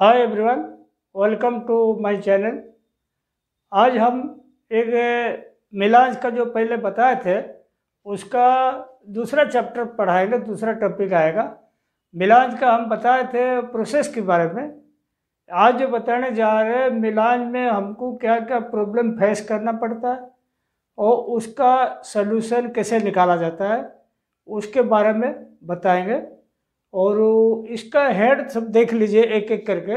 hi everyone welcome to my channel आज हम एक मिलाज का जो पहले बताए थे उसका दूसरा चैप्टर पढ़ाएंगे दूसरा टॉपिक आएगा मिलाज का हम बताए थे प्रोसेस के बारे में आज जो बताने जा रहे हैं मिलाज में हमको क्या क्या प्रॉब्लम फेस करना पड़ता है और उसका सलूशन कैसे निकाला जाता है उसके बारे में बताएंगे और इसका हेड सब देख लीजिए एक एक करके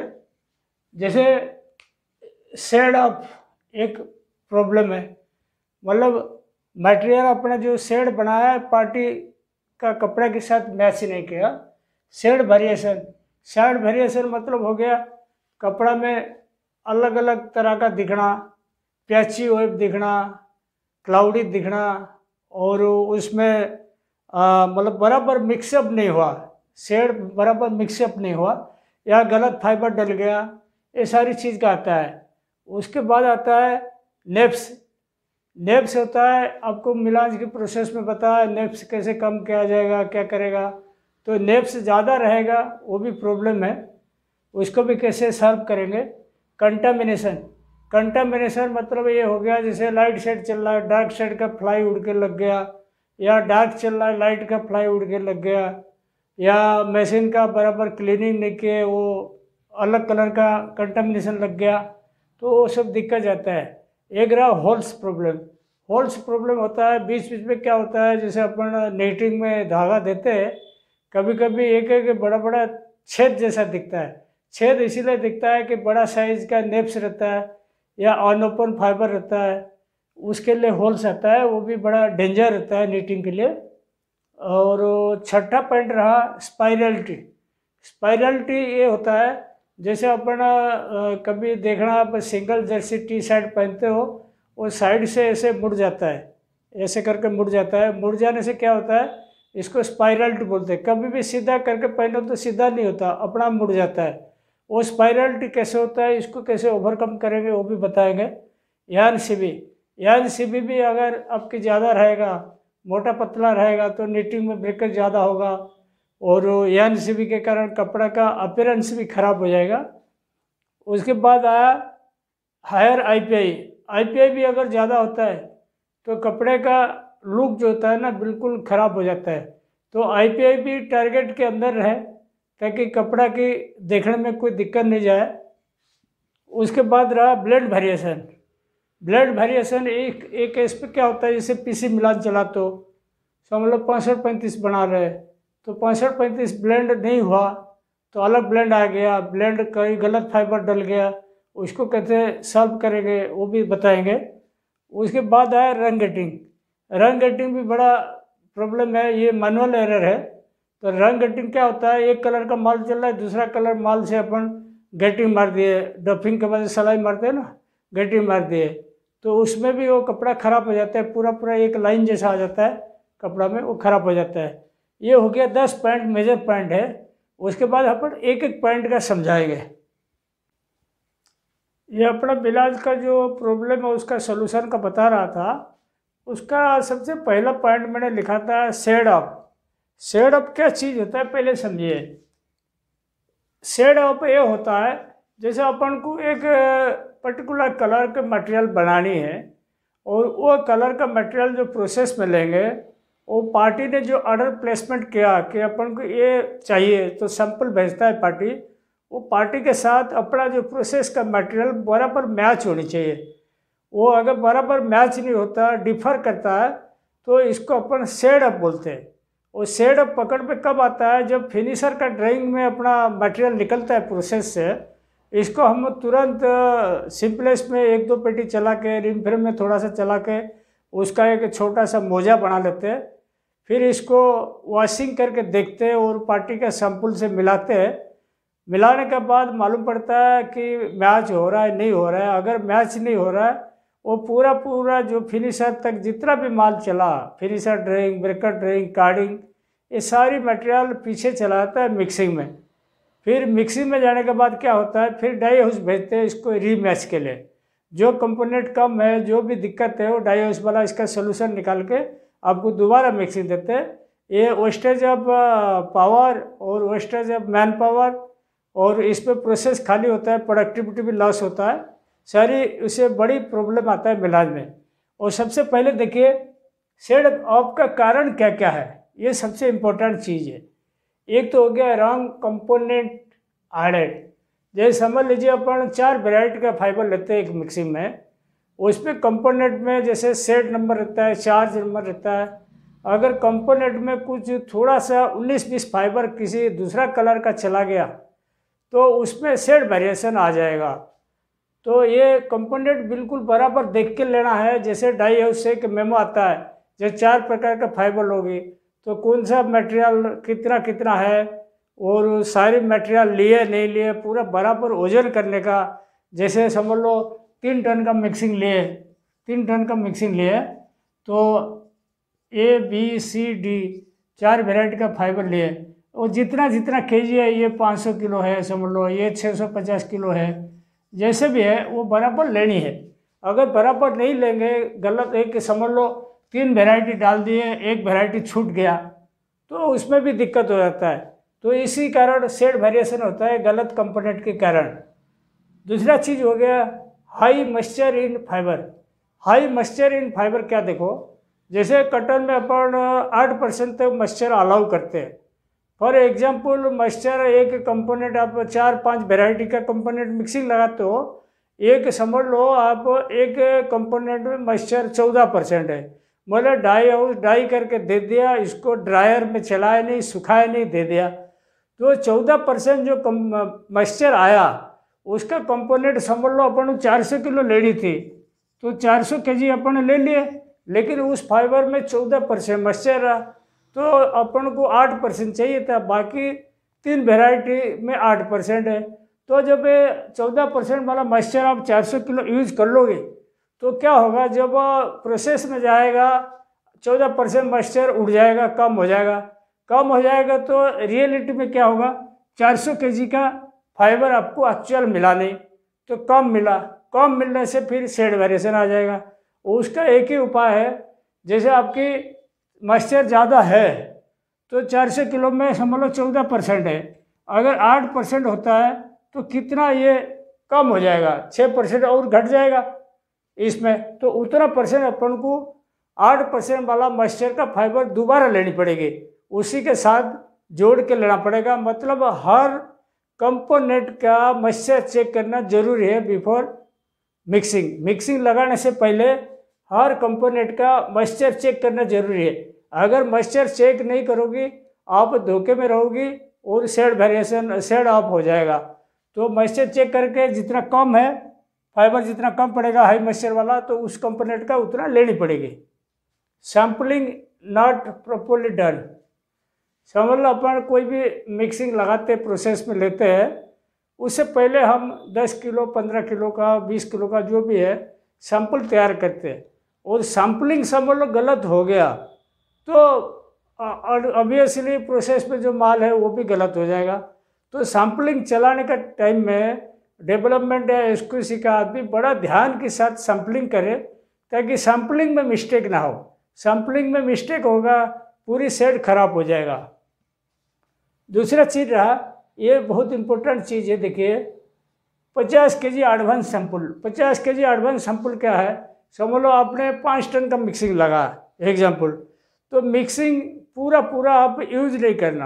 जैसे सेड ऑफ एक प्रॉब्लम है मतलब मटेरियल अपने जो सेड बनाया है पार्टी का कपड़े के साथ मैच ही नहीं किया सेड वेरिएशन सेड वेरिएशन मतलब हो गया कपड़ा में अलग अलग तरह का दिखना पैची वेब दिखना क्लाउडी दिखना और उसमें मतलब बराबर मिक्सअप नहीं हुआ शेड बराबर मिक्सअप नहीं हुआ या गलत फाइबर डल गया ये सारी चीज़ का आता है उसके बाद आता है नेप्स नेप्स होता है आपको मिलाज के प्रोसेस में बताया नेप्स कैसे कम किया जाएगा क्या करेगा तो नेप्स ज़्यादा रहेगा वो भी प्रॉब्लम है उसको भी कैसे सर्व करेंगे कंटामिनेशन कंटामिनेशन मतलब ये हो गया जैसे लाइट शेड चल रहा है डार्क शेड का फ्लाई उड़ के लग गया या डार्क चल रहा है लाइट का फ्लाई उड़ के लग गया या मशीन का बराबर क्लीनिंग नहीं किए वो अलग कलर का कंटामिनेशन लग गया तो वो सब दिक्कत जाता है एक रहा होल्स प्रॉब्लम होल्स प्रॉब्लम होता है बीच बीच में क्या होता है जैसे अपन नेटिंग में धागा देते हैं कभी कभी एक एक बड़ा बड़ा छेद जैसा दिखता है छेद इसीलिए दिखता है कि बड़ा साइज का नेप्स रहता है या अनओपन फाइबर रहता है उसके लिए होल्स आता है वो भी बड़ा डेंजर रहता है नीटिंग के लिए और छठा पॉइंट रहा स्पाइरलिटी स्पाइरलिटी ये होता है जैसे अपना कभी देखना आप सिंगल जर्सी टी शर्ट पहनते हो वो साइड से ऐसे मुड़ जाता है ऐसे करके मुड़ जाता है मुड़ जाने से क्या होता है इसको स्पाइरल्ट बोलते हैं कभी भी सीधा करके पहनो तो सीधा नहीं होता अपना मुड़ जाता है वो स्पाइरल्ट कैसे होता है इसको कैसे ओवरकम करेंगे वो भी बताएंगे यान सीबी यान सीबी भी अगर आपकी ज़्यादा रहेगा मोटा पतला रहेगा तो निटिंग में ब्रेकेज ज़्यादा होगा और एन सी बी के कारण कपड़ा का अपेरेंस भी खराब हो जाएगा उसके बाद आया हायर आईपीआई आईपीआई भी अगर ज़्यादा होता है तो कपड़े का लुक जो होता है ना बिल्कुल ख़राब हो जाता है तो आईपीआई भी टारगेट के अंदर रहे ताकि कपड़ा की देखने में कोई दिक्कत नहीं जाए उसके बाद रहा ब्लड वेरिएशन ब्लड वेरिएशन एक एक केस पे क्या होता है जैसे पीसी मिला चला तो हम लोग पैंसठ पैंतीस बना रहे तो पैंसठ पैंतीस ब्लेंड नहीं हुआ तो अलग ब्लेंड आ गया ब्लेंड कहीं गलत फाइबर डल गया उसको कैसे सॉल्व करेंगे वो भी बताएंगे उसके बाद आया रंग गेटिंग रंग गेटिंग भी बड़ा प्रॉब्लम है ये मैनुअल एरर है तो रंग गेटिंग क्या होता है एक कलर का माल चल रहा है दूसरा कलर माल से अपन गेटिंग मार दिए डफिंग के बाद सलाई मारते हैं ना गेटिंग मार दिए तो उसमें भी वो कपड़ा ख़राब हो जाता है पूरा पूरा एक लाइन जैसा आ जाता है कपड़ा में वो ख़राब हो जाता है ये हो गया दस पॉइंट मेजर पॉइंट है उसके बाद अपन एक एक पॉइंट का समझाएंगे ये अपना बिलाज का जो प्रॉब्लम है उसका सोल्यूशन का बता रहा था उसका सबसे पहला पॉइंट मैंने लिखा था सेड ऑफ सेड ऑफ क्या चीज़ होता है पहले समझिए सेड ऑफ ये होता है जैसे अपन को एक पर्टिकुलर कलर के मटेरियल बनानी है और वो कलर का मटेरियल जो प्रोसेस में लेंगे वो पार्टी ने जो ऑर्डर प्लेसमेंट किया कि अपन को ये चाहिए तो सैंपल भेजता है पार्टी वो पार्टी के साथ अपना जो प्रोसेस का मटेरियल बराबर मैच होनी चाहिए वो अगर बराबर मैच नहीं होता डिफर करता है तो इसको अपन सेड अप बोलते हैं और सेड अप पकड़ पे कब आता है जब फिनिशर का ड्राइंग में अपना मटेरियल निकलता है प्रोसेस से इसको हम तुरंत सिंपलेस में एक दो पेटी चला के रिम फ्रेम में थोड़ा सा चला के उसका एक छोटा सा मोजा बना लेते हैं फिर इसको वॉशिंग करके देखते हैं और पार्टी के सैंपल से मिलाते हैं मिलाने के बाद मालूम पड़ता है कि मैच हो रहा है नहीं हो रहा है अगर मैच नहीं हो रहा है वो पूरा पूरा जो फिनिशर तक जितना भी माल चला finisher drawing breaker drawing carding ये सारी मटेरियल पीछे चला जाता है मिक्सिंग में फिर मिक्सी में जाने के बाद क्या होता है फिर डाई हाउस भेजते हैं इसको रीमैच के लिए जो कंपोनेंट कम है जो भी दिक्कत है वो डाई हाउस वाला इसका सोल्यूशन निकाल के आपको दोबारा मिक्सिंग देते हैं ये वेस्टेज ऑफ पावर और वेस्टेज ऑफ मैन पावर और इस पर प्रोसेस खाली होता है प्रोडक्टिविटी भी लॉस होता है सारी उसे बड़ी प्रॉब्लम आता है मिलाज में और सबसे पहले देखिए सेड ऑफ का कारण क्या क्या है ये सबसे इम्पोर्टेंट चीज़ है एक तो हो गया रॉन्ग कंपोनेंट आयडेड जैसे समझ लीजिए अपन चार वेराइटी का फाइबर लेते हैं एक मिक्सिंग में उस पर कंपोनेंट में जैसे सेट नंबर रहता है चार्ज नंबर रहता है अगर कंपोनेंट में कुछ थोड़ा सा 19 बीस फाइबर किसी दूसरा कलर का चला गया तो उसमें सेट वेरिएशन आ जाएगा तो ये कंपोनेंट बिल्कुल बराबर देख के लेना है जैसे डाई हाउस से एक मेमो आता है जैसे चार प्रकार का फाइबर होगी तो कौन सा मटेरियल कितना कितना है और सारे मटेरियल लिए नहीं लिए पूरा बराबर वजन करने का जैसे समझ लो तीन टन का मिक्सिंग लिए तीन टन का मिक्सिंग लिए तो ए बी सी डी चार वेराइटी का फाइबर लिए और जितना जितना के जी है ये 500 किलो है समझ लो ये 650 किलो है जैसे भी है वो बराबर लेनी है अगर बराबर नहीं लेंगे गलत एक समझ लो तीन वेराइटी डाल दिए एक वेराइटी छूट गया तो उसमें भी दिक्कत हो जाता है तो इसी कारण सेड वेरिएशन होता है गलत कंपोनेंट के कारण दूसरा चीज़ हो गया high moisture in fibre high moisture in fibre क्या देखो जैसे कटन में अपन आठ परसेंट तक मॉइस्चर अलाउ करते हैं फॉर एग्जाम्पल मॉइस्चर एक कंपोनेंट आप चार पांच वेराइटी का कंपोनेंट मिक्सिंग लगाते हो एक समझ लो आप एक कंपोनेंट में मॉइस्चर चौदह परसेंट है बोले डाई हाउस डाई करके दे दिया इसको ड्रायर में चलाए नहीं सुखाए नहीं दे दिया तो चौदह परसेंट जो कम मॉइस्चर आया उसका कंपोनेंट समझ लो अपन चार सौ किलो लेनी थी तो चार सौ के जी अपन ले लिए लेकिन उस फाइबर में चौदह परसेंट मॉइस्चर रहा तो अपन को आठ परसेंट चाहिए था बाकी तीन वेराइटी में आठ परसेंट है तो जब चौदह परसेंट वाला मॉइस्चर आप चार सौ किलो यूज कर लोगे तो क्या होगा जब प्रोसेस में जाएगा चौदह परसेंट मॉइस्चर उड़ जाएगा कम हो जाएगा कम हो जाएगा तो रियलिटी में क्या होगा 400 सौ का फाइबर आपको एक्चुअल मिला नहीं तो कम मिला कम मिलने से फिर सेड वेरिएशन आ जाएगा उसका एक ही उपाय है जैसे आपकी मॉइस्चर ज़्यादा है तो 400 किलो में समझ लो चौदह परसेंट है अगर आठ परसेंट होता है तो कितना ये कम हो जाएगा छः परसेंट और घट जाएगा इसमें तो उतना परसेंट अपन को आठ परसेंट वाला मॉइस्चर का फाइबर दोबारा लेनी पड़ेगी उसी के साथ जोड़ के लेना पड़ेगा मतलब हर कंपोनेंट का मॉइस्चर चेक करना जरूरी है बिफोर मिक्सिंग मिक्सिंग लगाने से पहले हर कंपोनेंट का मॉइस्चर चेक करना जरूरी है अगर मॉइस्चर चेक नहीं करोगी आप धोखे में रहोगी और शेड वेरिएशन सेड ऑफ हो जाएगा तो मॉइस्चर चेक करके जितना कम है फाइबर जितना कम पड़ेगा हाई मॉइस्चर वाला तो उस कंपोनेंट का उतना लेनी पड़ेगी सैम्पलिंग नॉट प्रॉपरली डन समझ लो अपन कोई भी मिक्सिंग लगाते प्रोसेस में लेते हैं उससे पहले हम 10 किलो 15 किलो का 20 किलो का जो भी है सैंपल तैयार करते हैं और सैम्पलिंग समझ लो गलत हो गया तो ऑब्वियसली प्रोसेस में जो माल है वो भी गलत हो जाएगा तो सैम्पलिंग चलाने का टाइम में डेवलपमेंट या एस का आदमी बड़ा ध्यान के साथ सैम्पलिंग करे ताकि सैम्पलिंग में मिस्टेक ना हो सैम्पलिंग में मिस्टेक होगा पूरी सेट खराब हो जाएगा दूसरा चीज़ रहा ये बहुत इंपॉर्टेंट चीज़ है देखिए 50 के जी एडवांस सैंपल 50 के जी एडवांस सैंपल क्या है समझ लो आपने पाँच टन का मिक्सिंग लगा एग्जाम्पल तो मिक्सिंग पूरा पूरा आप यूज नहीं करना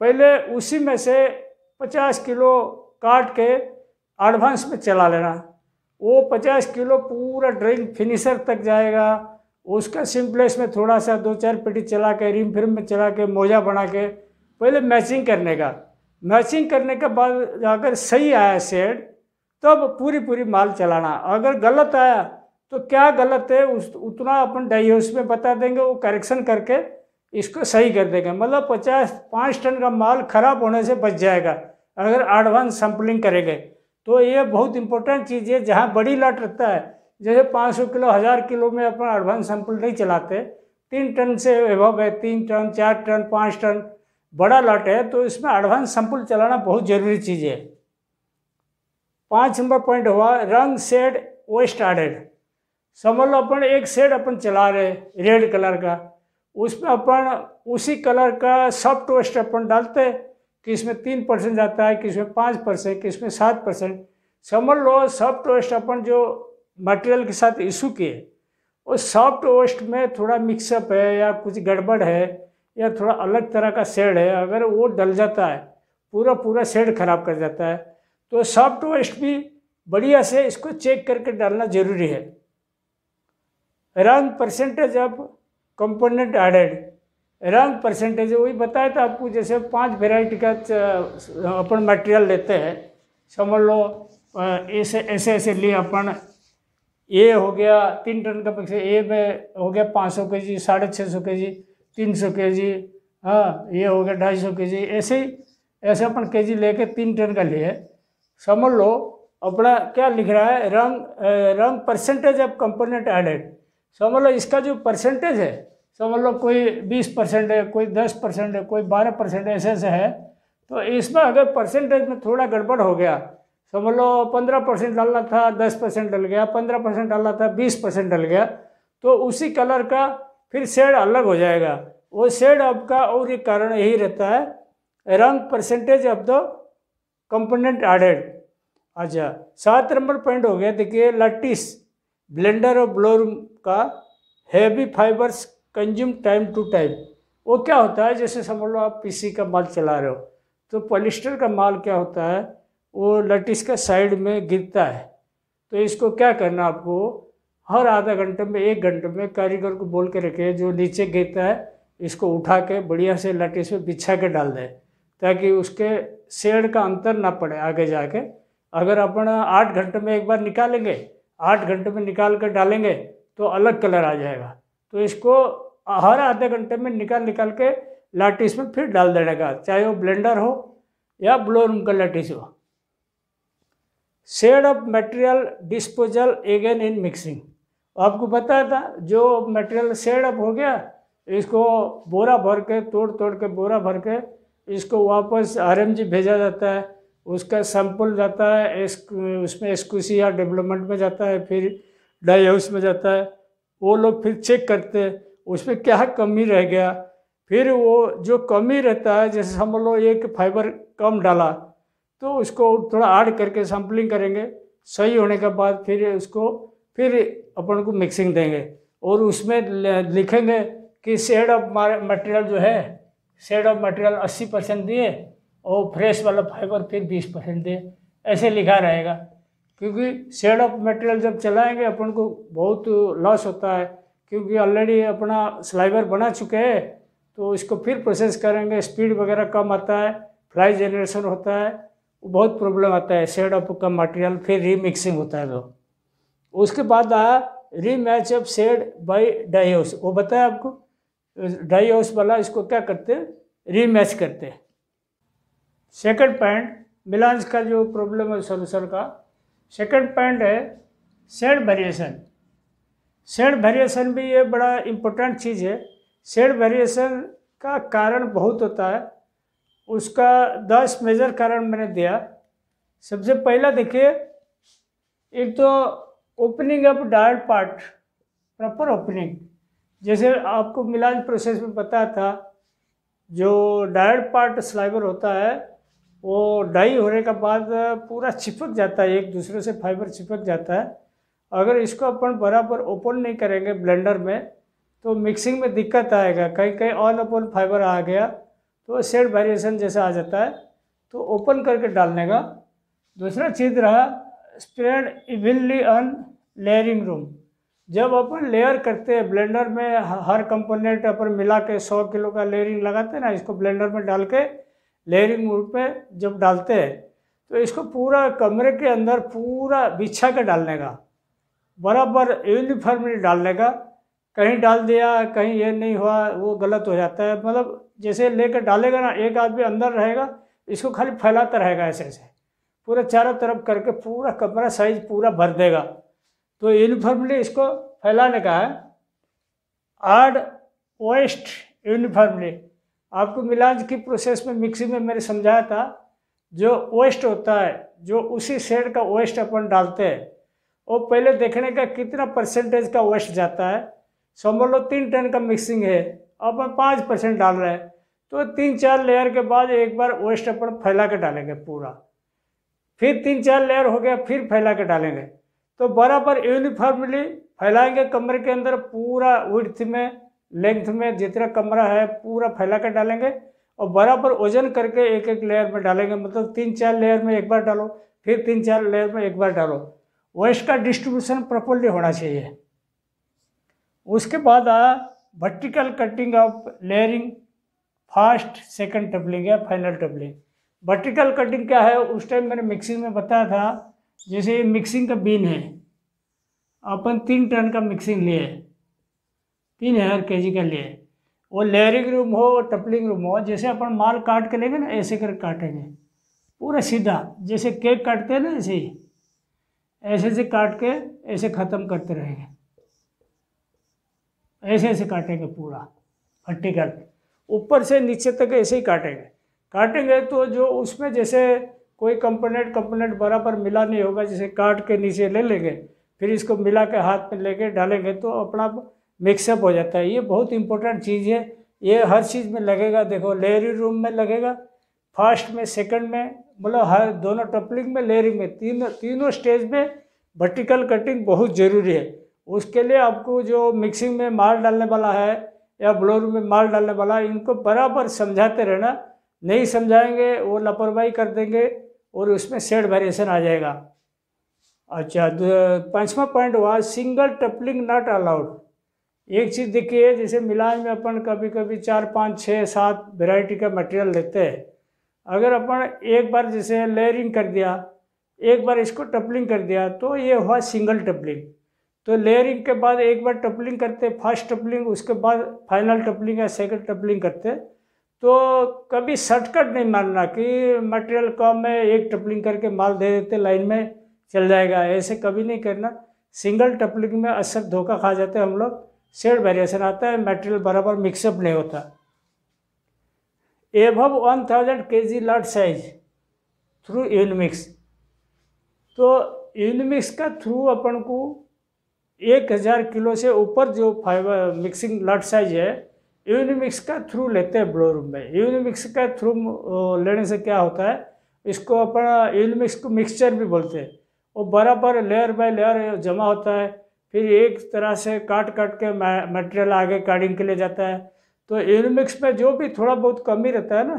पहले उसी में से 50 किलो काट के एडवांस में चला लेना वो पचास किलो पूरा ड्रिंक फिनिशर तक जाएगा उसका सिम्पलेस में थोड़ा सा दो चार पेटी चला के रिम फिर में चला के मोजा बना के पहले मैचिंग करने का मैचिंग करने के बाद अगर सही आया सेड तब तो पूरी पूरी माल चलाना अगर गलत आया तो क्या गलत है उस उतना अपन डाई हाउस में बता देंगे वो करेक्शन करके इसको सही कर देंगे मतलब पचास पाँच टन का माल खराब होने से बच जाएगा अगर एडवांस सैम्पलिंग करेंगे तो ये बहुत इंपॉर्टेंट चीज़ है जहाँ बड़ी लॉट रखता है जैसे 500 किलो हज़ार किलो में अपना एडवांस सैंपल नहीं चलाते तीन टन से अभव है तीन टन चार टन पाँच टन बड़ा लॉट है तो इसमें एडवांस सैंपल चलाना बहुत ज़रूरी चीज़ है पाँच नंबर पॉइंट हुआ रंग सेड वेस्ट आडेड समझ लो अपन एक सेड अपन चला रहे रेड कलर का उसमें अपन उसी कलर का सॉफ्ट वेस्ट अपन डालते हैं किस में तीन परसेंट जाता है किस में पाँच परसेंट किस में सात परसेंट समझ लो सॉफ्ट वेस्ट अपन जो मटेरियल के साथ इशू किए वो सॉफ्ट वेस्ट में थोड़ा मिक्सअप है या कुछ गड़बड़ है या थोड़ा अलग तरह का शेड है अगर वो डल जाता है पूरा पूरा शेड खराब कर जाता है तो सॉफ्ट वेस्ट भी बढ़िया से इसको चेक करके डालना ज़रूरी है रंग परसेंटेज ऑफ कंपोनेंट एडेड रंग परसेंटेज वही बताया था आपको जैसे पांच वेराइटी का अपन मटेरियल लेते हैं समझ लो ऐसे ऐसे ऐसे लिए अपन ए हो गया तीन टन का पक्षी ए में हो गया पाँच सौ के जी साढ़े छः सौ के जी तीन सौ के जी हाँ ये हो गया ढाई सौ के जी ऐसे ही ऐसे अपन के जी लेके तीन टन का लिए समझ लो अपना क्या लिख रहा है रंग रंग परसेंटेज ऑफ कंपोनेंट एडेड समझ लो इसका जो परसेंटेज है समझ लो कोई बीस परसेंट है कोई दस परसेंट है कोई बारह परसेंट ऐसे ऐसे है तो इसमें अगर परसेंटेज में थोड़ा गड़बड़ हो गया समझ लो पंद्रह परसेंट डालना था दस परसेंट डल गया पंद्रह परसेंट डालना था बीस परसेंट डल गया तो उसी कलर का फिर शेड अलग हो जाएगा वो शेड आपका और एक कारण यही रहता है रंग percentage of the component added अच्छा सात नंबर पॉइंट हो गया देखिए लट्टिस ब्लेंडर और ब्लोरूम का heavy fibres consume time to time वो क्या होता है जैसे समझ लो आप पीसी का माल चला रहे हो तो पॉलिस्टर का माल क्या होता है वो लटिस का साइड में गिरता है तो इसको क्या करना आपको हर आधा घंटे में एक घंटे में कारीगर को बोल के रखे जो नीचे गिरता है इसको उठा के बढ़िया से लटिस में बिछा के डाल दें ताकि उसके शेड का अंतर ना पड़े आगे जाके अगर अपन आठ घंटे में एक बार निकालेंगे आठ घंटे में निकाल कर डालेंगे तो अलग कलर आ जाएगा तो इसको हर आधे घंटे में निकाल निकाल के लाटिस में फिर डाल देने का चाहे वो ब्लेंडर हो या ब्लोरूम का लाटिस हो shade of material disposal again in mixing आपको बताया था जो मटेरियल सेड अप हो गया इसको बोरा भर के तोड़ तोड़ के बोरा भर के इसको वापस आरएमजी भेजा जाता है उसका सैंपल जाता है एस उसमें एसक्यूसी या डेवलपमेंट में जाता है फिर डाई हाउस में जाता है वो लोग फिर चेक करते हैं उसमें क्या कमी रह गया फिर वो जो कमी रहता है जैसे समझ लो एक फाइबर कम डाला तो उसको थोड़ा ऐड करके सैम्पलिंग करेंगे सही होने के बाद फिर उसको फिर अपन को मिक्सिंग देंगे और उसमें लिखेंगे कि शेड ऑफ मटेरियल जो है शेड ऑफ मटेरियल 80 परसेंट दिए और फ्रेश वाला फाइबर फिर 20 परसेंट दिए ऐसे लिखा रहेगा क्योंकि शेड ऑफ मटेरियल जब चलाएंगे अपन को बहुत लॉस होता है क्योंकि ऑलरेडी अपना स्लाइवर बना चुके हैं तो इसको फिर प्रोसेस करेंगे स्पीड वगैरह कम आता है फ्लाई जनरेशन होता है बहुत प्रॉब्लम आता है सेड अप का मटेरियल फिर रीमिक्सिंग होता है वो उसके बाद आया rematch up shade by dye house वो बताया आपको डाई हाउस वाला इसको क्या करते हैं रीमैच करते हैं सेकंड पॉइंट मिलांस का जो प्रॉब्लम है सोल्यूशन का सेकंड पॉइंट है सेड वेरिएशन सेड वेरिएशन भी ये बड़ा इम्पोर्टेंट चीज़ है सेड वेरिएशन का कारण बहुत होता है उसका दस मेजर कारण मैंने दिया सबसे पहला देखिए एक तो opening up dial part proper opening जैसे आपको मिलान प्रोसेस में पता था जो डायल पार्ट स्लाइबर होता है वो डाई होने के बाद पूरा चिपक जाता है एक दूसरे से फाइबर चिपक जाता है अगर इसको अपन बराबर ओपन नहीं करेंगे ब्लेंडर में तो मिक्सिंग में दिक्कत आएगा कहीं कहीं ऑल ओपन फाइबर आ गया तो सेट वेरिएशन जैसा आ जाता है तो ओपन करके डालने का दूसरा चीज़ रहा spread evenly on layering room जब अपन लेयर करते हैं ब्लेंडर में हर कंपोनेंट अपन मिला के सौ किलो का लेयरिंग लगाते हैं ना इसको ब्लेंडर में डाल के लेयरिंग रूम पे जब डालते हैं तो इसको पूरा कमरे के अंदर पूरा बिछा के डालने का बराबर यूनिफॉर्मली डाल डालने का कहीं डाल दिया कहीं ये नहीं हुआ वो गलत हो जाता है मतलब जैसे लेकर डालेगा ना एक आदमी अंदर रहेगा इसको खाली फैलाता रहेगा ऐसे ऐसे पूरा चारों तरफ करके पूरा कमरा साइज पूरा भर देगा तो यूनिफॉर्मली इसको फैलाने का है आर्ड वेस्ट यूनिफॉर्मली आपको मिलाज की प्रोसेस में मिक्सी में मैंने समझाया था जो वेस्ट होता है जो उसी शेड का वेस्ट अपन डालते हैं वो पहले देखने का कितना परसेंटेज का वेस्ट जाता है समझ लो तीन टन का मिक्सिंग है अब हम पाँच परसेंट डाल रहे हैं तो तीन चार लेयर के बाद एक बार वेस्ट अपन फैला के डालेंगे पूरा फिर तीन चार लेयर हो गया फिर फैला के डालेंगे तो बराबर यूनिफॉर्मली फैलाएंगे कमरे के अंदर पूरा विथ में लेंथ में जितना कमरा है पूरा फैला कर डालेंगे और बराबर वजन करके एक एक लेयर में डालेंगे मतलब तीन चार लेयर में एक बार डालो फिर तीन चार लेयर में एक बार डालो वेस्ट का डिस्ट्रीब्यूशन प्रॉपरली होना चाहिए उसके बाद आया vertical cutting of layering first second doubling या फाइनल टबलिंग वर्टिकल कटिंग क्या है उस टाइम मैंने मिक्सिंग में बताया था जैसे ये मिक्सिंग का बीन है अपन तीन टन का मिक्सिंग लिए तीन हज़ार के जी का लिए वो लेयरिंग रूम हो टपलिंग रूम हो जैसे अपन माल काट के लेंगे ना ऐसे कर काटेंगे पूरा सीधा जैसे केक काटते हैं ना ऐसे ही ऐसे ऐसे काट के ऐसे ख़त्म करते रहेंगे ऐसे ऐसे काटेंगे पूरा हट्टी काट ऊपर से नीचे तक ऐसे ही काटेंगे काटेंगे तो जो उसमें जैसे कोई कंपोनेंट कंपोनेंट बराबर मिला नहीं होगा जैसे काट के नीचे ले लेंगे फिर इसको मिला के हाथ में लेके डालेंगे तो अपना मिक्सअप हो जाता है ये बहुत इंपॉर्टेंट चीज़ है ये हर चीज़ में लगेगा देखो लेरी रूम में लगेगा फर्स्ट में सेकंड में मतलब हर दोनों टपलिंग में लेयरिंग में तीनों तीनों स्टेज में वर्टिकल कटिंग बहुत ज़रूरी है उसके लिए आपको जो मिक्सिंग में माल डालने वाला है या ब्लोर में माल डालने वाला है इनको बराबर समझाते रहना नहीं समझाएंगे वो लापरवाही कर देंगे और उसमें सेड वेरिएशन आ जाएगा अच्छा पाँचवा पॉइंट हुआ सिंगल टपलिंग नॉट अलाउड एक चीज़ देखिए जैसे मिलान में अपन कभी कभी चार पाँच छः सात वेराइटी का मटेरियल लेते हैं अगर अपन एक बार जैसे लेयरिंग कर दिया एक बार इसको टपलिंग कर दिया तो ये हुआ सिंगल टपलिंग तो लेयरिंग के बाद एक बार टपलिंग करते फर्स्ट टपलिंग उसके बाद फाइनल टपलिंग या सेकंड टपलिंग करते तो कभी शॉर्टकट नहीं मानना कि मटेरियल कम है एक टपलिंग करके माल दे देते लाइन में चल जाएगा ऐसे कभी नहीं करना सिंगल टपलिंग में असर धोखा खा जाते हैं हम लोग सेड वेरिएशन आता है मटेरियल बराबर मिक्सअप नहीं होता एभव वन थाउजेंड के जी लड साइज थ्रू यूनिमिक्स तो यूनिमिक्स का थ्रू अपन को एक हज़ार किलो से ऊपर जो फाइबर मिक्सिंग लॉट साइज है यूनिमिक्स का थ्रू लेते हैं ब्लोरूम में यूनिमिक्स का थ्रू लेने से क्या होता है इसको अपन यूनिमिक्स को मिक्सचर भी बोलते हैं वो बराबर लेयर बाय लेयर जमा होता है फिर एक तरह से काट काट के मटेरियल आगे कार्डिंग के लिए जाता है तो एल मिक्स में जो भी थोड़ा बहुत कमी रहता है ना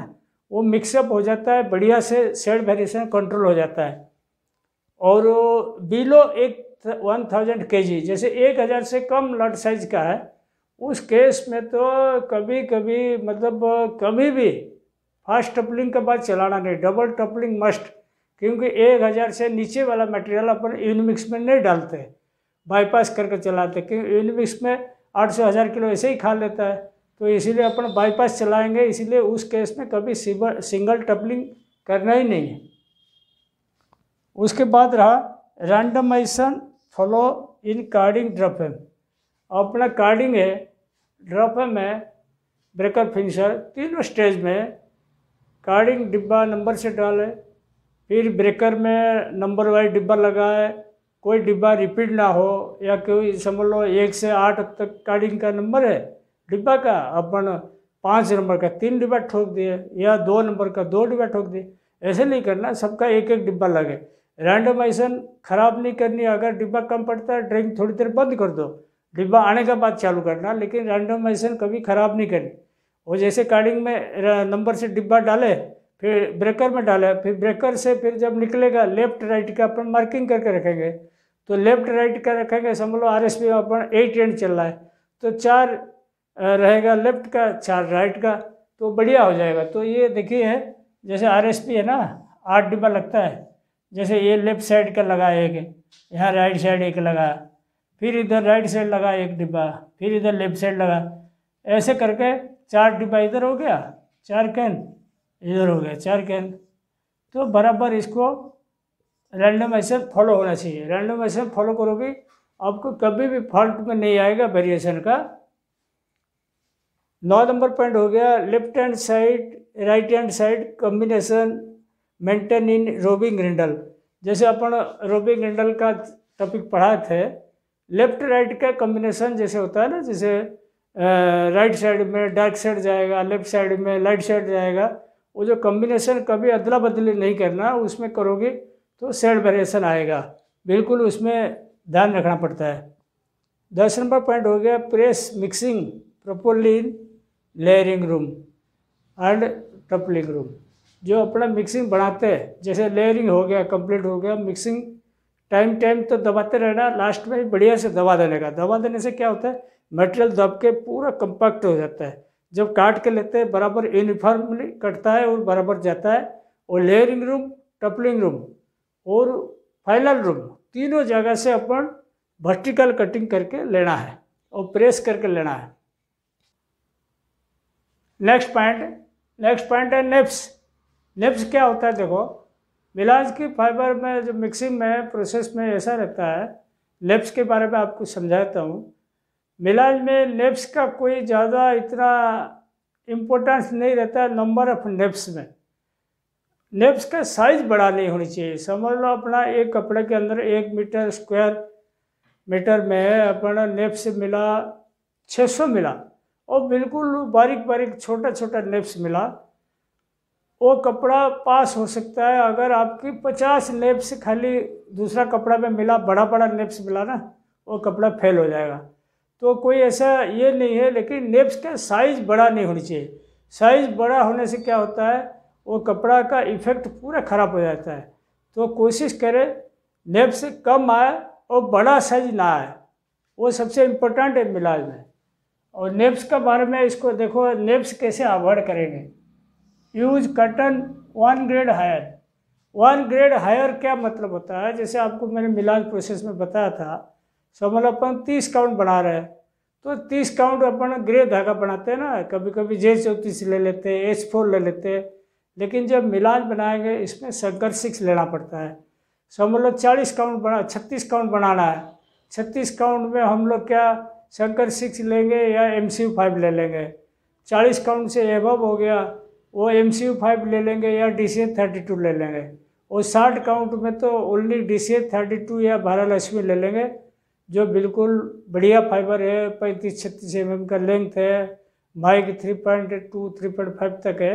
वो मिक्सअप हो जाता है बढ़िया से सेड वेरिएशन कंट्रोल हो जाता है और बिलो एक वन थाउजेंड के जी जैसे एक हज़ार से कम लट साइज का है उस केस में तो कभी कभी मतलब कभी भी फास्ट टपलिंग के बाद चलाना नहीं डबल टपलिंग मस्ट क्योंकि एक हज़ार से नीचे वाला मटेरियल अपन यूनिमिक्स में नहीं डालते बाईपास करके चलाते क्योंकि यूनिमिक्स में आठ सौ हज़ार किलो ऐसे ही खा लेता है तो इसीलिए अपन बाईपास चलाएंगे इसीलिए उस केस में कभी सिंगल टपलिंग करना ही नहीं है उसके बाद रहा रैंडमाइजेशन फॉलो इन कार्डिंग ड्रप एम अपना कार्डिंग है ड्रप एम है ब्रेकर फिनिशर तीनों स्टेज में कार्डिंग डिब्बा नंबर से डाले फिर ब्रेकर में नंबर वाइज डिब्बा लगाए कोई डिब्बा रिपीट ना हो या कोई समझ लो एक से आठ तक कार्डिंग का नंबर है डिब्बा का अपन पाँच नंबर का तीन डिब्बा ठोक दिए या दो नंबर का दो डिब्बा ठोक दिए ऐसे नहीं करना सबका एक एक डिब्बा लगे रैंडमाइजेशन खराब नहीं करनी अगर डिब्बा कम पड़ता है ड्रिंक थोड़ी देर बंद कर दो डिब्बा आने के बाद चालू करना लेकिन रैंडमाइजेशन कभी ख़राब नहीं करनी वो जैसे कार्डिंग में नंबर से डिब्बा डाले फिर ब्रेकर में डाले फिर ब्रेकर से फिर जब निकलेगा लेफ्ट राइट का अपन मार्किंग करके रखेंगे तो लेफ्ट राइट का रखेंगे समझ लो आर एस पी में अपन एट एंड चल रहा है तो चार रहेगा लेफ्ट का चार राइट का तो बढ़िया हो जाएगा तो ये देखिए जैसे आर है ना आठ डिब्बा लगता है जैसे ये लेफ्ट साइड का लगा एक यहाँ राइट साइड एक लगा फिर इधर राइट साइड लगा एक डिब्बा फिर इधर लेफ्ट साइड लगा ऐसे करके चार डिब्बा इधर हो गया चार कैन इधर हो गया चार कैन तो बराबर इसको रैंडम ऐसे फॉलो होना चाहिए रैंडम ऐसे फॉलो करोगे आपको कभी भी फॉल्ट में नहीं आएगा वेरिएशन का नौ नंबर पॉइंट हो गया left hand side right hand side combination maintain in roving रिंडल जैसे अपन रोबिंग रिंडल का टॉपिक पढ़ा थे लेफ्ट राइट का कॉम्बिनेशन जैसे होता है ना जैसे राइट साइड में डार्क साइड जाएगा लेफ्ट साइड में लाइट साइड जाएगा वो जो कॉम्बिनेशन कभी अदला बदली नहीं करना उसमें करोगे तो साइड वेरिएशन आएगा बिल्कुल उसमें ध्यान रखना पड़ता है दस नंबर पॉइंट हो गया प्रेस मिक्सिंग प्रोपोलिन in layering room and doubling room जो अपना मिक्सिंग बढ़ाते हैं जैसे लेयरिंग हो गया कंप्लीट हो गया मिक्सिंग टाइम टाइम तो दबाते रहना लास्ट में बढ़िया से दबा देने का दबा देने से क्या होता है मटेरियल दब के पूरा कंपैक्ट हो जाता है जब काट के लेते हैं बराबर यूनिफॉर्मली कटता है और बराबर जाता है और लेयरिंग रूम टपलिंग रूम और फाइनल रूम तीनों जगह से अपन वर्टिकल कटिंग करके लेना है और प्रेस करके लेना है नेक्स्ट पॉइंट नेक्स्ट पॉइंट है निप्स निप्स क्या होता है देखो मिलाज की फाइबर में जो मिक्सिंग में प्रोसेस में ऐसा रहता है निप्स के बारे में आपको समझाता हूँ मिलाज में निप्स का कोई ज़्यादा इतना इम्पोर्टेंस नहीं रहता है नंबर ऑफ निप्स में निप्स का साइज़ बड़ा नहीं होनी चाहिए समझ लो अपना एक कपड़े के अंदर एक मीटर स्क्वायर मीटर में अपना निप्स मिला 600 मिला और बिल्कुल बारीक बारीक छोटा छोटा नेप्स मिला वो कपड़ा पास हो सकता है अगर आपकी पचास नेप्स खाली दूसरा कपड़ा में मिला बड़ा बड़ा नेप्स मिला ना वो कपड़ा फेल हो जाएगा तो कोई ऐसा ये नहीं है लेकिन नेप्स का साइज़ बड़ा नहीं होनी चाहिए साइज़ बड़ा होने से क्या होता है वो कपड़ा का इफ़ेक्ट पूरा ख़राब हो जाता है तो कोशिश करें नेप्स कम आए और बड़ा साइज ना आए वो सबसे इम्पोर्टेंट है मिलाज में और नेप्स के बारे में इसको देखो नेप्स कैसे अवॉइड करेंगे use cotton one grade higher one grade higher क्या मतलब होता है जैसे आपको मैंने मिलान प्रोसेस में बताया था सो मतलब अपन तीस काउंट बना रहे हैं तो तीस काउंट अपन ग्रे धागा बनाते हैं ना कभी कभी जे चौंतीस ले लेते हैं एच फोर ले लेते हैं लेकिन जब मिलान बनाएंगे इसमें शंकर सिक्स लेना पड़ता है सो हम मतलब चालीस काउंट बना छत्तीस काउंट बनाना है छत्तीस काउंट में हम लोग क्या शंकर सिक्स लेंगे या एम सी यू फाइव ले लेंगे चालीस काउंट से एबव हो गया वो एम सी यू फाइव ले लेंगे या D C A thirty two ले लेंगे और साठ काउंट में तो only D C A thirty two या बारह लक्ष्मी ले लेंगे जो बिल्कुल बढ़िया फाइबर है पैंतीस छत्तीस एम mm एम का लेंथ है mic three point two three point five तक है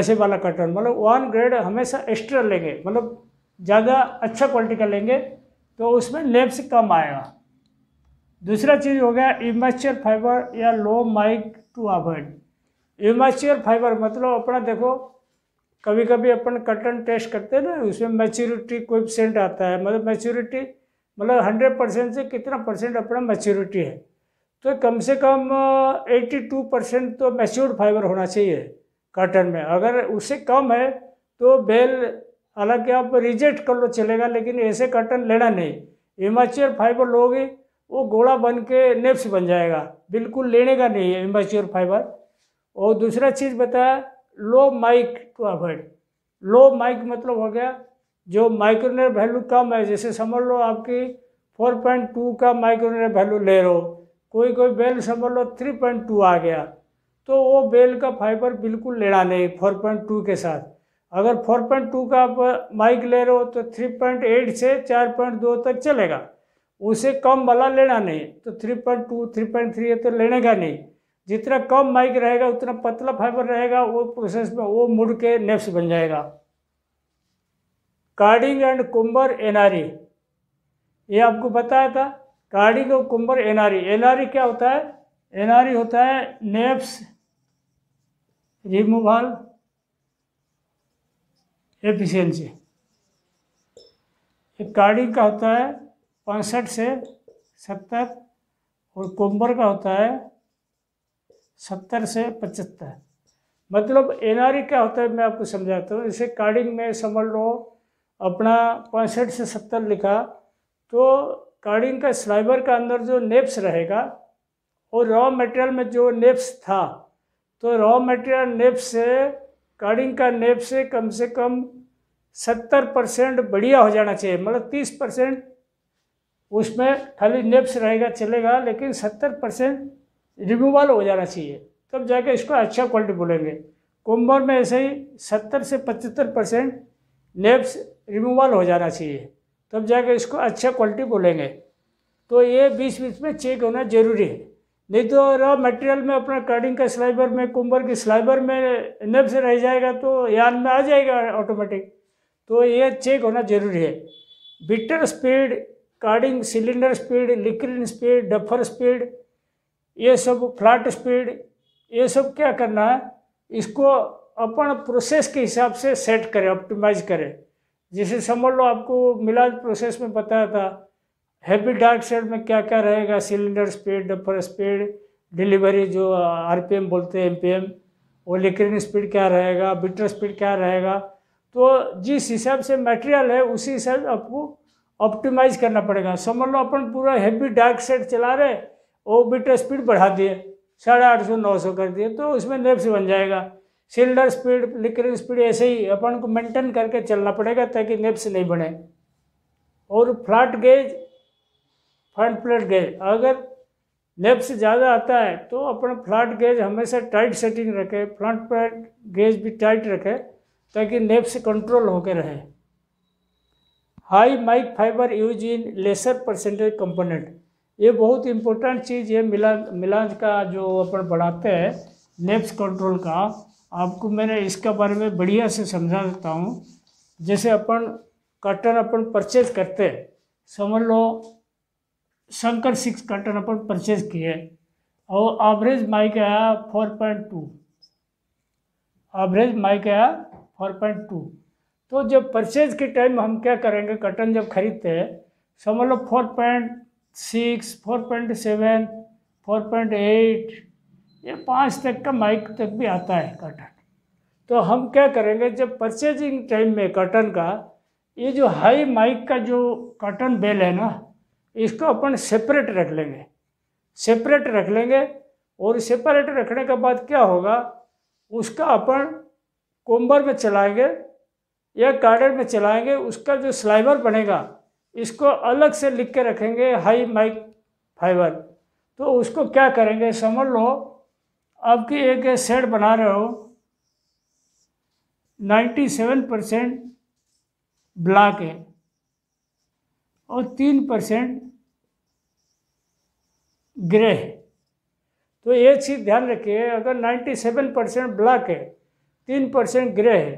ऐसे वाला कटन मतलब वन ग्रेड हमेशा एक्स्ट्रा लेंगे मतलब ज़्यादा अच्छा क्वालिटी का लेंगे तो उसमें लेप्स कम आएगा दूसरा चीज़ हो गया इमेच्योर फाइबर या low mic to avoid immature fibre मतलब अपना देखो कभी कभी अपन कटन टेस्ट करते हैं ना उसमें मैच्योरिटी कोई परसेंट आता है मतलब मैच्योरिटी मतलब हंड्रेड परसेंट से कितना परसेंट अपना मैच्योरिटी है तो कम से कम एट्टी टू परसेंट तो मैच्योर फाइबर होना चाहिए कॉटन में अगर उससे कम है तो बेल हालांकि आप रिजेक्ट कर लो चलेगा लेकिन ऐसे कॉटन लेना नहीं इमेच्योर फाइबर लोगे वो गोला बन के नेप्स बन जाएगा बिल्कुल लेने का नहीं है इमेच्योर फाइबर और दूसरा चीज़ बताया low mic to avoid low mic मतलब हो गया जो माइक्रोनर वैल्यू कम है जैसे समझ लो आपकी 4.2 का माइक्रोनर वैल्यू ले रहो कोई कोई बेल समझ लो 3.2 आ गया तो वो बेल का फाइबर बिल्कुल लेना नहीं 4.2 के साथ अगर 4.2 का आप माइक ले रहे हो तो 3.8 से 4.2 तक चलेगा उसे कम वाला लेना नहीं तो three point two three point three है तो का नहीं जितना कम माइक रहेगा उतना पतला फाइबर रहेगा वो प्रोसेस में वो मुड़ के नेप्स बन जाएगा कार्डिंग एंड कुंबर एनआरई ये आपको बताया था कार्डिंग और कुंबर एनआरई एनआरई क्या होता है एनआरई e होता है नेप्स रिमूवल एफिशिएंसी कार्डिंग का होता है पैंसठ से सत्तर और कोम्बर का होता है सत्तर से पचहत्तर मतलब एनआरई क्या होता है मैं आपको समझाता हूँ जैसे कार्डिंग में समझ लो अपना पैंसठ से सत्तर लिखा तो कार्डिंग का स्लाइबर का अंदर जो नेप्स रहेगा और रॉ मटेरियल में जो नेप्स था तो रॉ मटेरियल नेप्स से कार्डिंग का नेप से कम से कम सत्तर परसेंट बढ़िया हो जाना चाहिए मतलब तीस परसेंट उसमें खाली नेप्स रहेगा चलेगा लेकिन सत्तर परसेंट रिमूवल हो जाना चाहिए तब जाके इसको अच्छा क्वालिटी बोलेंगे कुम्बर में ऐसे ही सत्तर से पचहत्तर परसेंट नेप्स रिमूवल हो जाना चाहिए तब जाके इसको अच्छा क्वालिटी बोलेंगे तो ये बीच बीच में चेक होना ज़रूरी है नहीं तो रॉ मटेरियल में अपना कार्डिंग का स्लाइबर में कुम्बर के स्लाइबर में नेप्स रह जाएगा तो यान में आ जाएगा ऑटोमेटिक तो ये चेक होना ज़रूरी है beater speed carding cylinder speed liquid speed doffer speed ये सब फ्लैट स्पीड ये सब क्या करना है इसको अपन प्रोसेस के हिसाब से सेट करें ऑप्टिमाइज करें जैसे समझ लो आपको मिलाज प्रोसेस में बताया था हैवी डार्क शेड में क्या क्या रहेगा cylinder speed doffer speed delivery जो आरपीएम बोलते हैं एमपीएम वो लिक्रिन स्पीड क्या रहेगा बिटर स्पीड क्या रहेगा तो जिस हिसाब से मटेरियल है उसी हिसाब आपको ऑप्टिमाइज करना पड़ेगा समझ लो अपन पूरा हैवी डार्क सेट चला रहे और बीटर स्पीड बढ़ा दिए साढ़े आठ सौ नौ सौ कर दिए तो उसमें नेप्स बन जाएगा सिलेंडर स्पीड लिक्विड स्पीड ऐसे ही अपन को मेंटेन करके चलना पड़ेगा ताकि नेप्स नहीं बने और flat gauge front plate gauge अगर नेप्स ज़्यादा आता है तो अपन फ्लैट गेज हमेशा टाइट सेटिंग रखें फ्रंट प्लेट गेज भी टाइट रखें ताकि नेप्स कंट्रोल होकर रहे high mic fibre use in lesser percentage component ये बहुत इंपॉर्टेंट चीज़ है मिला मिलाज का जो अपन बढ़ाते हैं नेप्स कंट्रोल का आपको मैंने इसके बारे में बढ़िया से समझा देता हूँ जैसे अपन कटन अपन परचेज करते हैं समझ लो शंकर सिक्स कटन अपन परचेज किए और एवरेज माइक आया four point two average mic आया फोर पॉइंट टू तो जब परचेज के टाइम हम क्या करेंगे कटन जब खरीदते हैं समझ लो four point six four point seven four point eight ये पाँच तक का माइक तक भी आता है कटन तो हम क्या करेंगे जब परचेजिंग टाइम में कटन का ये जो हाई माइक का जो कटन बेल है ना इसको अपन सेपरेट रख लेंगे सेपरेट रख लेंगे और सेपरेट रखने के बाद क्या होगा उसका अपन कोम्बर में चलाएंगे या कार्डर में चलाएंगे उसका जो स्लाइवर बनेगा इसको अलग से लिख के रखेंगे हाई माइक फाइबर तो उसको क्या करेंगे समझ लो आपकी एक सेट बना रहे हो 97 परसेंट ब्लैक है और तीन परसेंट ग्रे है तो ये चीज़ ध्यान रखिए अगर 97 परसेंट ब्लैक है तीन परसेंट ग्रे है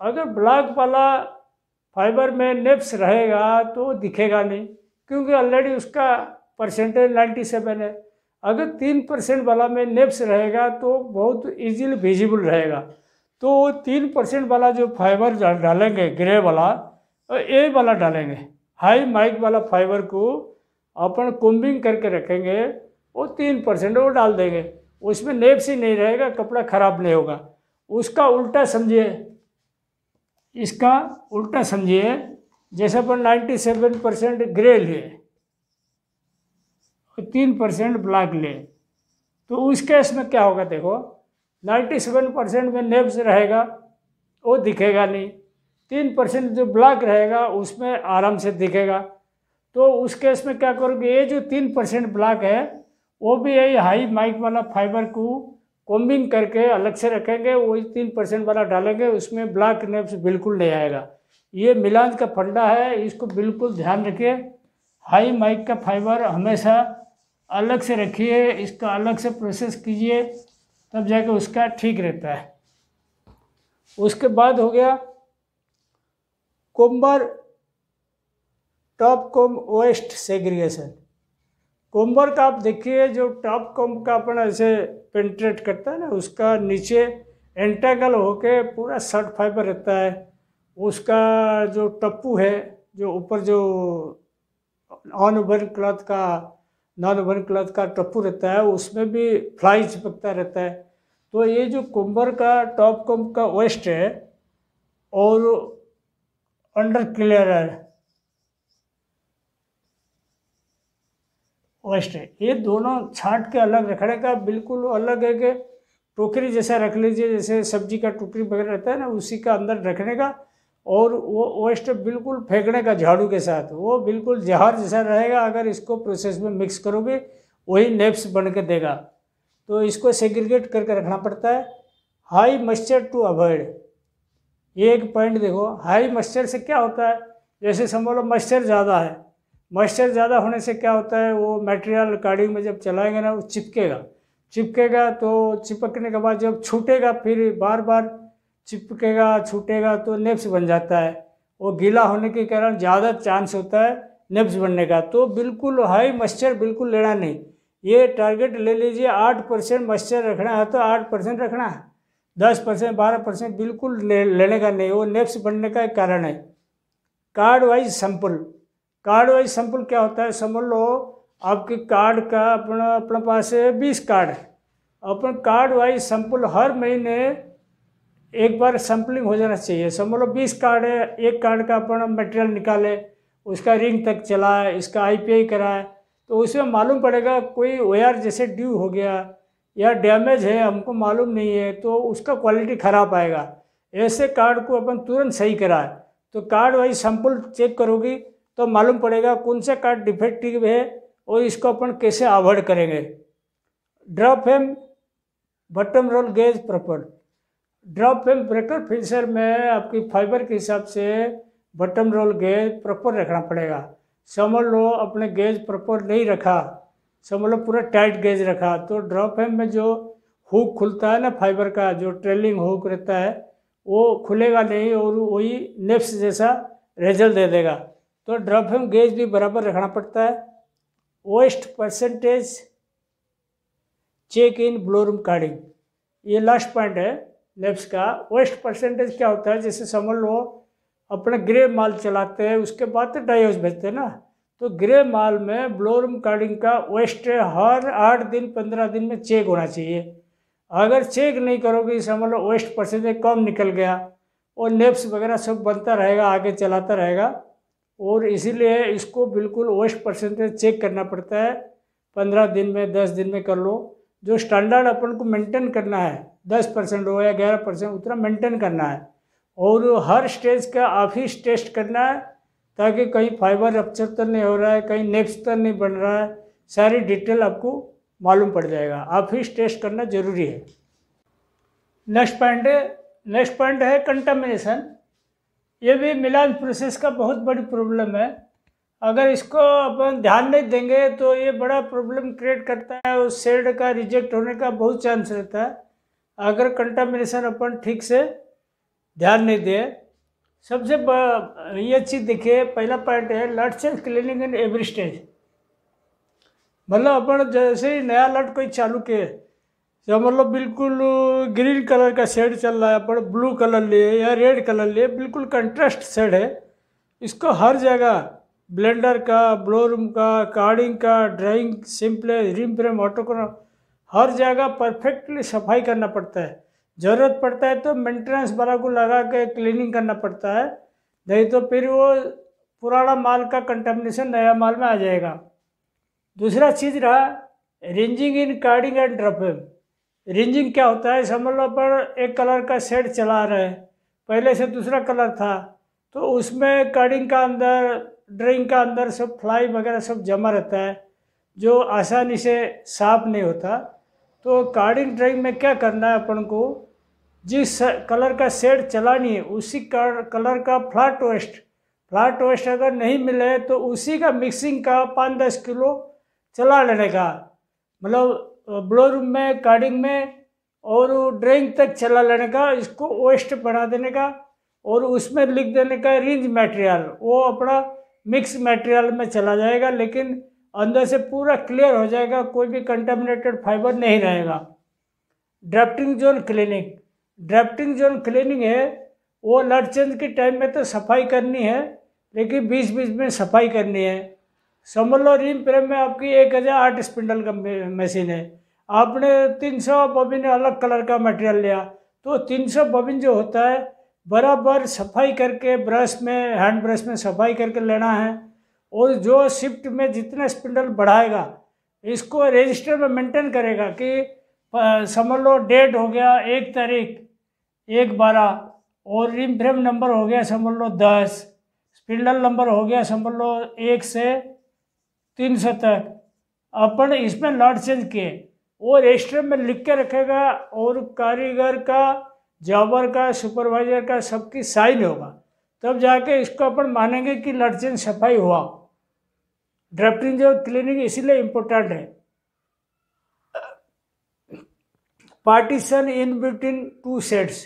अगर ब्लैक वाला फाइबर में नेप्स रहेगा तो दिखेगा नहीं क्योंकि ऑलरेडी उसका परसेंटेज नाइन्टी सेवन है अगर तीन परसेंट वाला में नेप्स रहेगा तो बहुत इजीली विजिबल रहेगा तो तीन परसेंट वाला जो फाइबर डालेंगे ग्रे वाला ए वाला डालेंगे हाई माइक वाला फाइबर को अपन कुम्बिंग करके रखेंगे वो तीन परसेंट वो डाल देंगे उसमें नेप्स ही नहीं रहेगा कपड़ा ख़राब नहीं होगा उसका उल्टा समझिए इसका उल्टा समझिए जैसे अपन नाइन्टी सेवन परसेंट ग्रे ले तीन परसेंट ब्लैक ले तो उस केस में क्या होगा देखो नाइन्टी सेवन परसेंट में नेब्स रहेगा वो दिखेगा नहीं तीन परसेंट जो ब्लैक रहेगा उसमें आराम से दिखेगा तो उस केस में क्या करोगे ये जो तीन परसेंट ब्लैक है वो भी यही हाई माइक वाला फाइबर को कॉम्बिंग करके अलग से रखेंगे वही तीन परसेंट वाला डालेंगे उसमें ब्लैक नेप्स बिल्कुल नहीं आएगा ये मिलान का फंडा है इसको बिल्कुल ध्यान रखिए हाई माइक का फाइबर हमेशा अलग से रखिए इसका अलग से प्रोसेस कीजिए तब जाके उसका ठीक रहता है उसके बाद हो गया comber top comb waste segregation homework का आप देखिए जो टॉप कोम्ब का अपन ऐसे पेंट्रेट करता है ना उसका नीचे एंटेगल होके पूरा शर्ट फाइबर रहता है उसका जो टप्पू है जो ऊपर जो ऑन ओवन क्लॉथ का नॉन ओवन क्लॉथ का टप्पू रहता है उसमें भी फ्लाई चिपकता रहता है तो ये जो कुंबर का टॉप कुंभ का वेस्ट है और अंडर क्लियर है वेस्ट है ये दोनों छाट के अलग रखने का बिल्कुल अलग है कि टोकरी जैसा रख लीजिए जैसे सब्जी का टोकरी वगैरह रहता है ना उसी का अंदर रखने का और वो वेस्ट बिल्कुल फेंकने का झाड़ू के साथ वो बिल्कुल जहर जैसा रहेगा अगर इसको प्रोसेस में मिक्स करोगे वही नेप्स बन के देगा तो इसको सेग्रीगेट करके रखना पड़ता है हाई मॉइस्चर टू अवॉइड ये एक पॉइंट देखो हाई मॉइस्चर से क्या होता है जैसे समझ लो मॉइस्चर ज़्यादा है मॉइस्चर ज़्यादा होने से क्या होता है वो मटेरियल कार्डिंग में जब चलाएंगे ना वो चिपकेगा चिपकेगा तो चिपकने के बाद जब छूटेगा फिर बार बार चिपकेगा छूटेगा तो नेप्स बन जाता है वो गीला होने के कारण ज़्यादा चांस होता है नेप्स बनने का तो बिल्कुल हाई मॉइस्चर बिल्कुल लेना नहीं ये टारगेट ले लीजिए आठ परसेंट मॉइस्चर रखना है तो आठ परसेंट रखना है दस परसेंट बारह परसेंट बिल्कुल ले, लेने का नहीं वो नेप्स बनने का एक कारण है card wise sample card wise sample क्या होता है समझ लो आपके कार्ड का अपना अपने पास बीस कार्ड है अपन कार्ड वाइज सैंपल हर महीने एक बार सैंपलिंग हो जाना चाहिए समझ लो बीस कार्ड है एक कार्ड का अपन मटेरियल निकाले उसका रिंग तक चलाए इसका आईपीआई कराए तो उसमें मालूम पड़ेगा कोई आर जैसे ड्यू हो गया या डैमेज है हमको मालूम नहीं है तो उसका क्वालिटी ख़राब आएगा ऐसे कार्ड को अपन तुरंत सही कराए तो कार्ड वाइज सैंपल चेक करोगी तो मालूम पड़ेगा कौन से कार्ड डिफेक्टिव है और इसको अपन कैसे अवॉइड करेंगे draw frame bottom roll gauge proper draw frame breaker finisher में आपकी फाइबर के हिसाब से बटम रोल गेज प्रॉपर रखना पड़ेगा समझ लो अपने गेज प्रॉपर नहीं रखा समझ लो पूरा टाइट गेज रखा तो ड्रॉप फेम में जो हुक खुलता है ना फाइबर का जो ट्रेलिंग हुक रहता है वो खुलेगा नहीं और वही नेप्स जैसा रिजल्ट दे देगा तो एम गेज भी बराबर रखना पड़ता है waste percentage check in blowroom carding ये लास्ट पॉइंट है लेब्स का वेस्ट परसेंटेज क्या होता है जैसे समझ लो अपना ग्रे माल चलाते हैं उसके बाद तो डाइज भेजते हैं ना तो ग्रे माल में ब्लोरूम कार्डिंग का वेस्ट हर आठ दिन पंद्रह दिन में चेक होना चाहिए अगर चेक नहीं करोगे समझ लो वेस्ट परसेंटेज कम निकल गया और नेप्स वगैरह सब बनता रहेगा आगे चलाता रहेगा और इसीलिए इसको बिल्कुल वेस्ट परसेंटेज चेक करना पड़ता है पंद्रह दिन में दस दिन में कर लो जो स्टैंडर्ड अपन को मेंटेन करना है दस परसेंट हो या ग्यारह परसेंट उतना मेंटेन करना है और हर स्टेज का ऑफिस टेस्ट करना है ताकि कहीं फाइबर रप्चर तो नहीं हो रहा है कहीं नेप्स तो नहीं बन रहा है सारी डिटेल आपको मालूम पड़ जाएगा ऑफिस टेस्ट करना जरूरी है नेक्स्ट पॉइंट नेक्स्ट पॉइंट है कंटामिनेशन ये भी मिलान प्रोसेस का बहुत बड़ी प्रॉब्लम है अगर इसको अपन ध्यान नहीं देंगे तो ये बड़ा प्रॉब्लम क्रिएट करता है उस सेल्ड का रिजेक्ट होने का बहुत चांस रहता है अगर कंटामिनेशन अपन ठीक से ध्यान नहीं दें सबसे ये चीज़ देखिए पहला पॉइंट है लट cells cleaning in every stage मतलब अपन जैसे ही नया लट कोई चालू किए या मतलब बिल्कुल ग्रीन कलर का शेड चल रहा है पर ब्लू कलर लिए या रेड कलर लिए बिल्कुल कंट्रास्ट शेड है इसको हर जगह ब्लेंडर का ब्लोरूम का कार्डिंग का drawing simplex ring frame autoconer हर जगह परफेक्टली सफाई करना पड़ता है ज़रूरत पड़ता है तो मेंटेनेंस वाला को लगा के क्लीनिंग करना पड़ता है नहीं तो फिर वो पुराना माल का कंटेमिनेशन नया माल में आ जाएगा दूसरा चीज़ रहा ranging in carding and draw frame ringing क्या होता है समझ लो पर एक कलर का शेड चला रहे हैं पहले से दूसरा कलर था तो उसमें कड़िंग का अंदर ड्राइंग का अंदर सब फ्लाई वगैरह सब जमा रहता है जो आसानी से साफ नहीं होता तो कार्डिंग ड्राइंग में क्या करना है अपन को जिस कलर का शेड चलानी है उसी कलर का फ्लाट वेस्ट फ्लाट वेस्ट अगर नहीं मिले तो उसी का मिक्सिंग का पाँच दस किलो चला लेने का मतलब ब्लो रूम में कार्डिंग में और ड्राइंग तक चला लेने का इसको वेस्ट बना देने का और उसमें लिख देने का रिंज मटेरियल वो अपना मिक्स मटेरियल में चला जाएगा लेकिन अंदर से पूरा क्लियर हो जाएगा कोई भी कंटेमिनेटेड फाइबर नहीं रहेगा drafting zone cleaning drafting zone cleaning है वो लट चेंज के टाइम में तो सफाई करनी है लेकिन बीच बीच में सफाई करनी है समझ लो रिम फ्रेम में आपकी एक हज़ार आठ स्पिंडल का मशीन है आपने तीन सौ बबिन अलग कलर का मटेरियल लिया तो तीन सौ बबिन जो होता है बराबर सफाई करके ब्रश में हैंड ब्रश में सफाई करके लेना है और जो शिफ्ट में जितना स्पिंडल बढ़ाएगा इसको रजिस्टर में मेंटेन करेगा कि समझ लो डेट हो गया एक तारीख एक बारह और रिम फ्रेम नंबर हो गया समझ लो दस स्पिंडल नंबर हो गया समझ लो एक से तीन सौ तक अपन इसमें लॉट चेंज किए और एक्स्ट्रा में लिख के रखेगा और कारीगर का जॉबर का सुपरवाइजर का सबकी साइन होगा तब जाके इसको अपन मानेंगे कि लॉट चेंज सफाई हुआ ड्राफ्टिंग जो क्लीनिंग इसीलिए इम्पोर्टेंट है partition in between two sets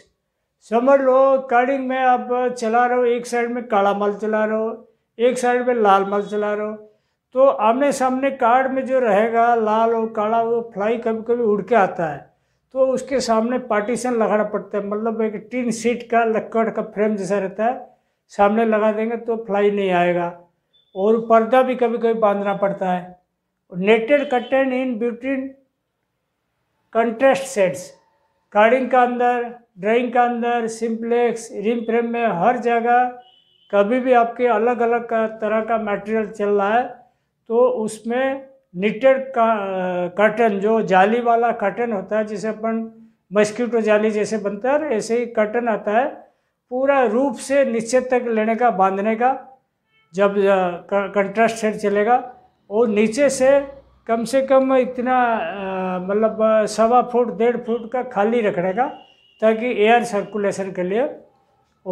समझ लो कार्डिंग में आप चला रहे हो एक साइड में काला माल चला रहे हो एक साइड में लाल माल चला रहे हो तो आमने सामने कार्ड में जो रहेगा लाल और काला वो फ्लाई कभी कभी उड़ के आता है तो उसके सामने पार्टीशन लगाना पड़ता है मतलब एक टीन सीट का लक्कड़ का फ्रेम जैसा रहता है सामने लगा देंगे तो फ्लाई नहीं आएगा और पर्दा भी कभी कभी बांधना पड़ता है netted curtain in between contrast sets carding का अंदर ड्राइंग का अंदर सिंप्लेक्स रिम फ्रेम में हर जगह कभी भी आपके अलग अलग तरह का मटेरियल चल रहा है तो उसमें निटेड का कर्टन जो जाली वाला कर्टन होता है जिसे अपन मस्कीटो जाली जैसे बनता है ऐसे ही कर्टन आता है पूरा रूप से नीचे तक लेने का बांधने का जब कंट्रास्ट शेड चलेगा और नीचे से कम से कम इतना मतलब सवा फुट डेढ़ फुट का खाली रखने का ताकि एयर सर्कुलेशन के लिए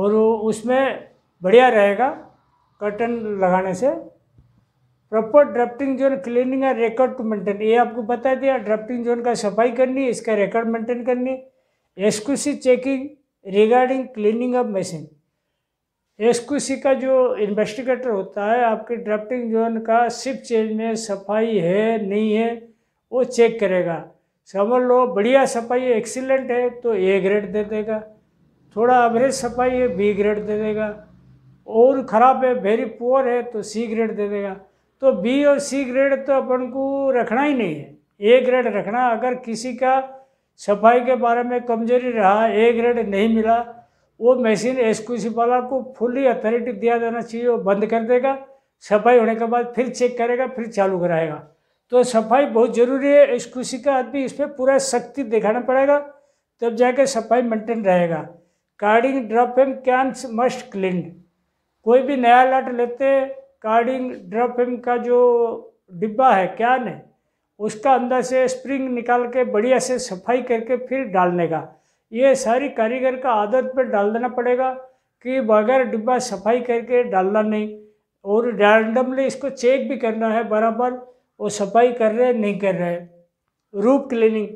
और उसमें बढ़िया रहेगा कर्टन लगाने से proper drafting zone cleaning and record to maintain ये आपको बता दिया ड्राफ्टिंग जोन का सफाई करनी है इसका रिकॉर्ड मेंटेन करनी है SQC checking regarding cleaning of machine SQC का जो इन्वेस्टिगेटर होता है आपके ड्राफ्टिंग जोन का सिर्फ चेंज में सफाई है नहीं है वो चेक करेगा समझ लो बढ़िया सफाई है एक्सीलेंट है तो ए ग्रेड दे देगा थोड़ा एवरेज सफाई है बी ग्रेड दे देगा और ख़राब है वेरी पुअर है तो सी ग्रेड दे देगा तो बी और सी ग्रेड तो अपन को रखना ही नहीं है ए ग्रेड रखना अगर किसी का सफाई के बारे में कमजोरी रहा ए ग्रेड नहीं मिला वो मशीन एसक्यूसी वाला को फुल्ली अथॉरिटी दिया जाना चाहिए वो बंद कर देगा सफाई होने के बाद फिर चेक करेगा फिर चालू कराएगा तो सफाई बहुत ज़रूरी है एसक्यूसी का आदमी इस पर पूरा शक्ति दिखाना पड़ेगा तब जाके सफाई मेंटेन रहेगा carding drop and cans must clean कोई भी नया लाट लेते कार्डिंग फिल्म का जो डिब्बा है कैन है उसका अंदर से स्प्रिंग निकाल के बढ़िया से सफाई करके फिर डालने का ये सारी कारीगर का आदत पर डाल देना पड़ेगा कि बगैर डिब्बा सफाई करके डालना नहीं और रैंडमली इसको चेक भी करना है बराबर वो सफाई कर रहे नहीं कर रहे रूप क्लीनिंग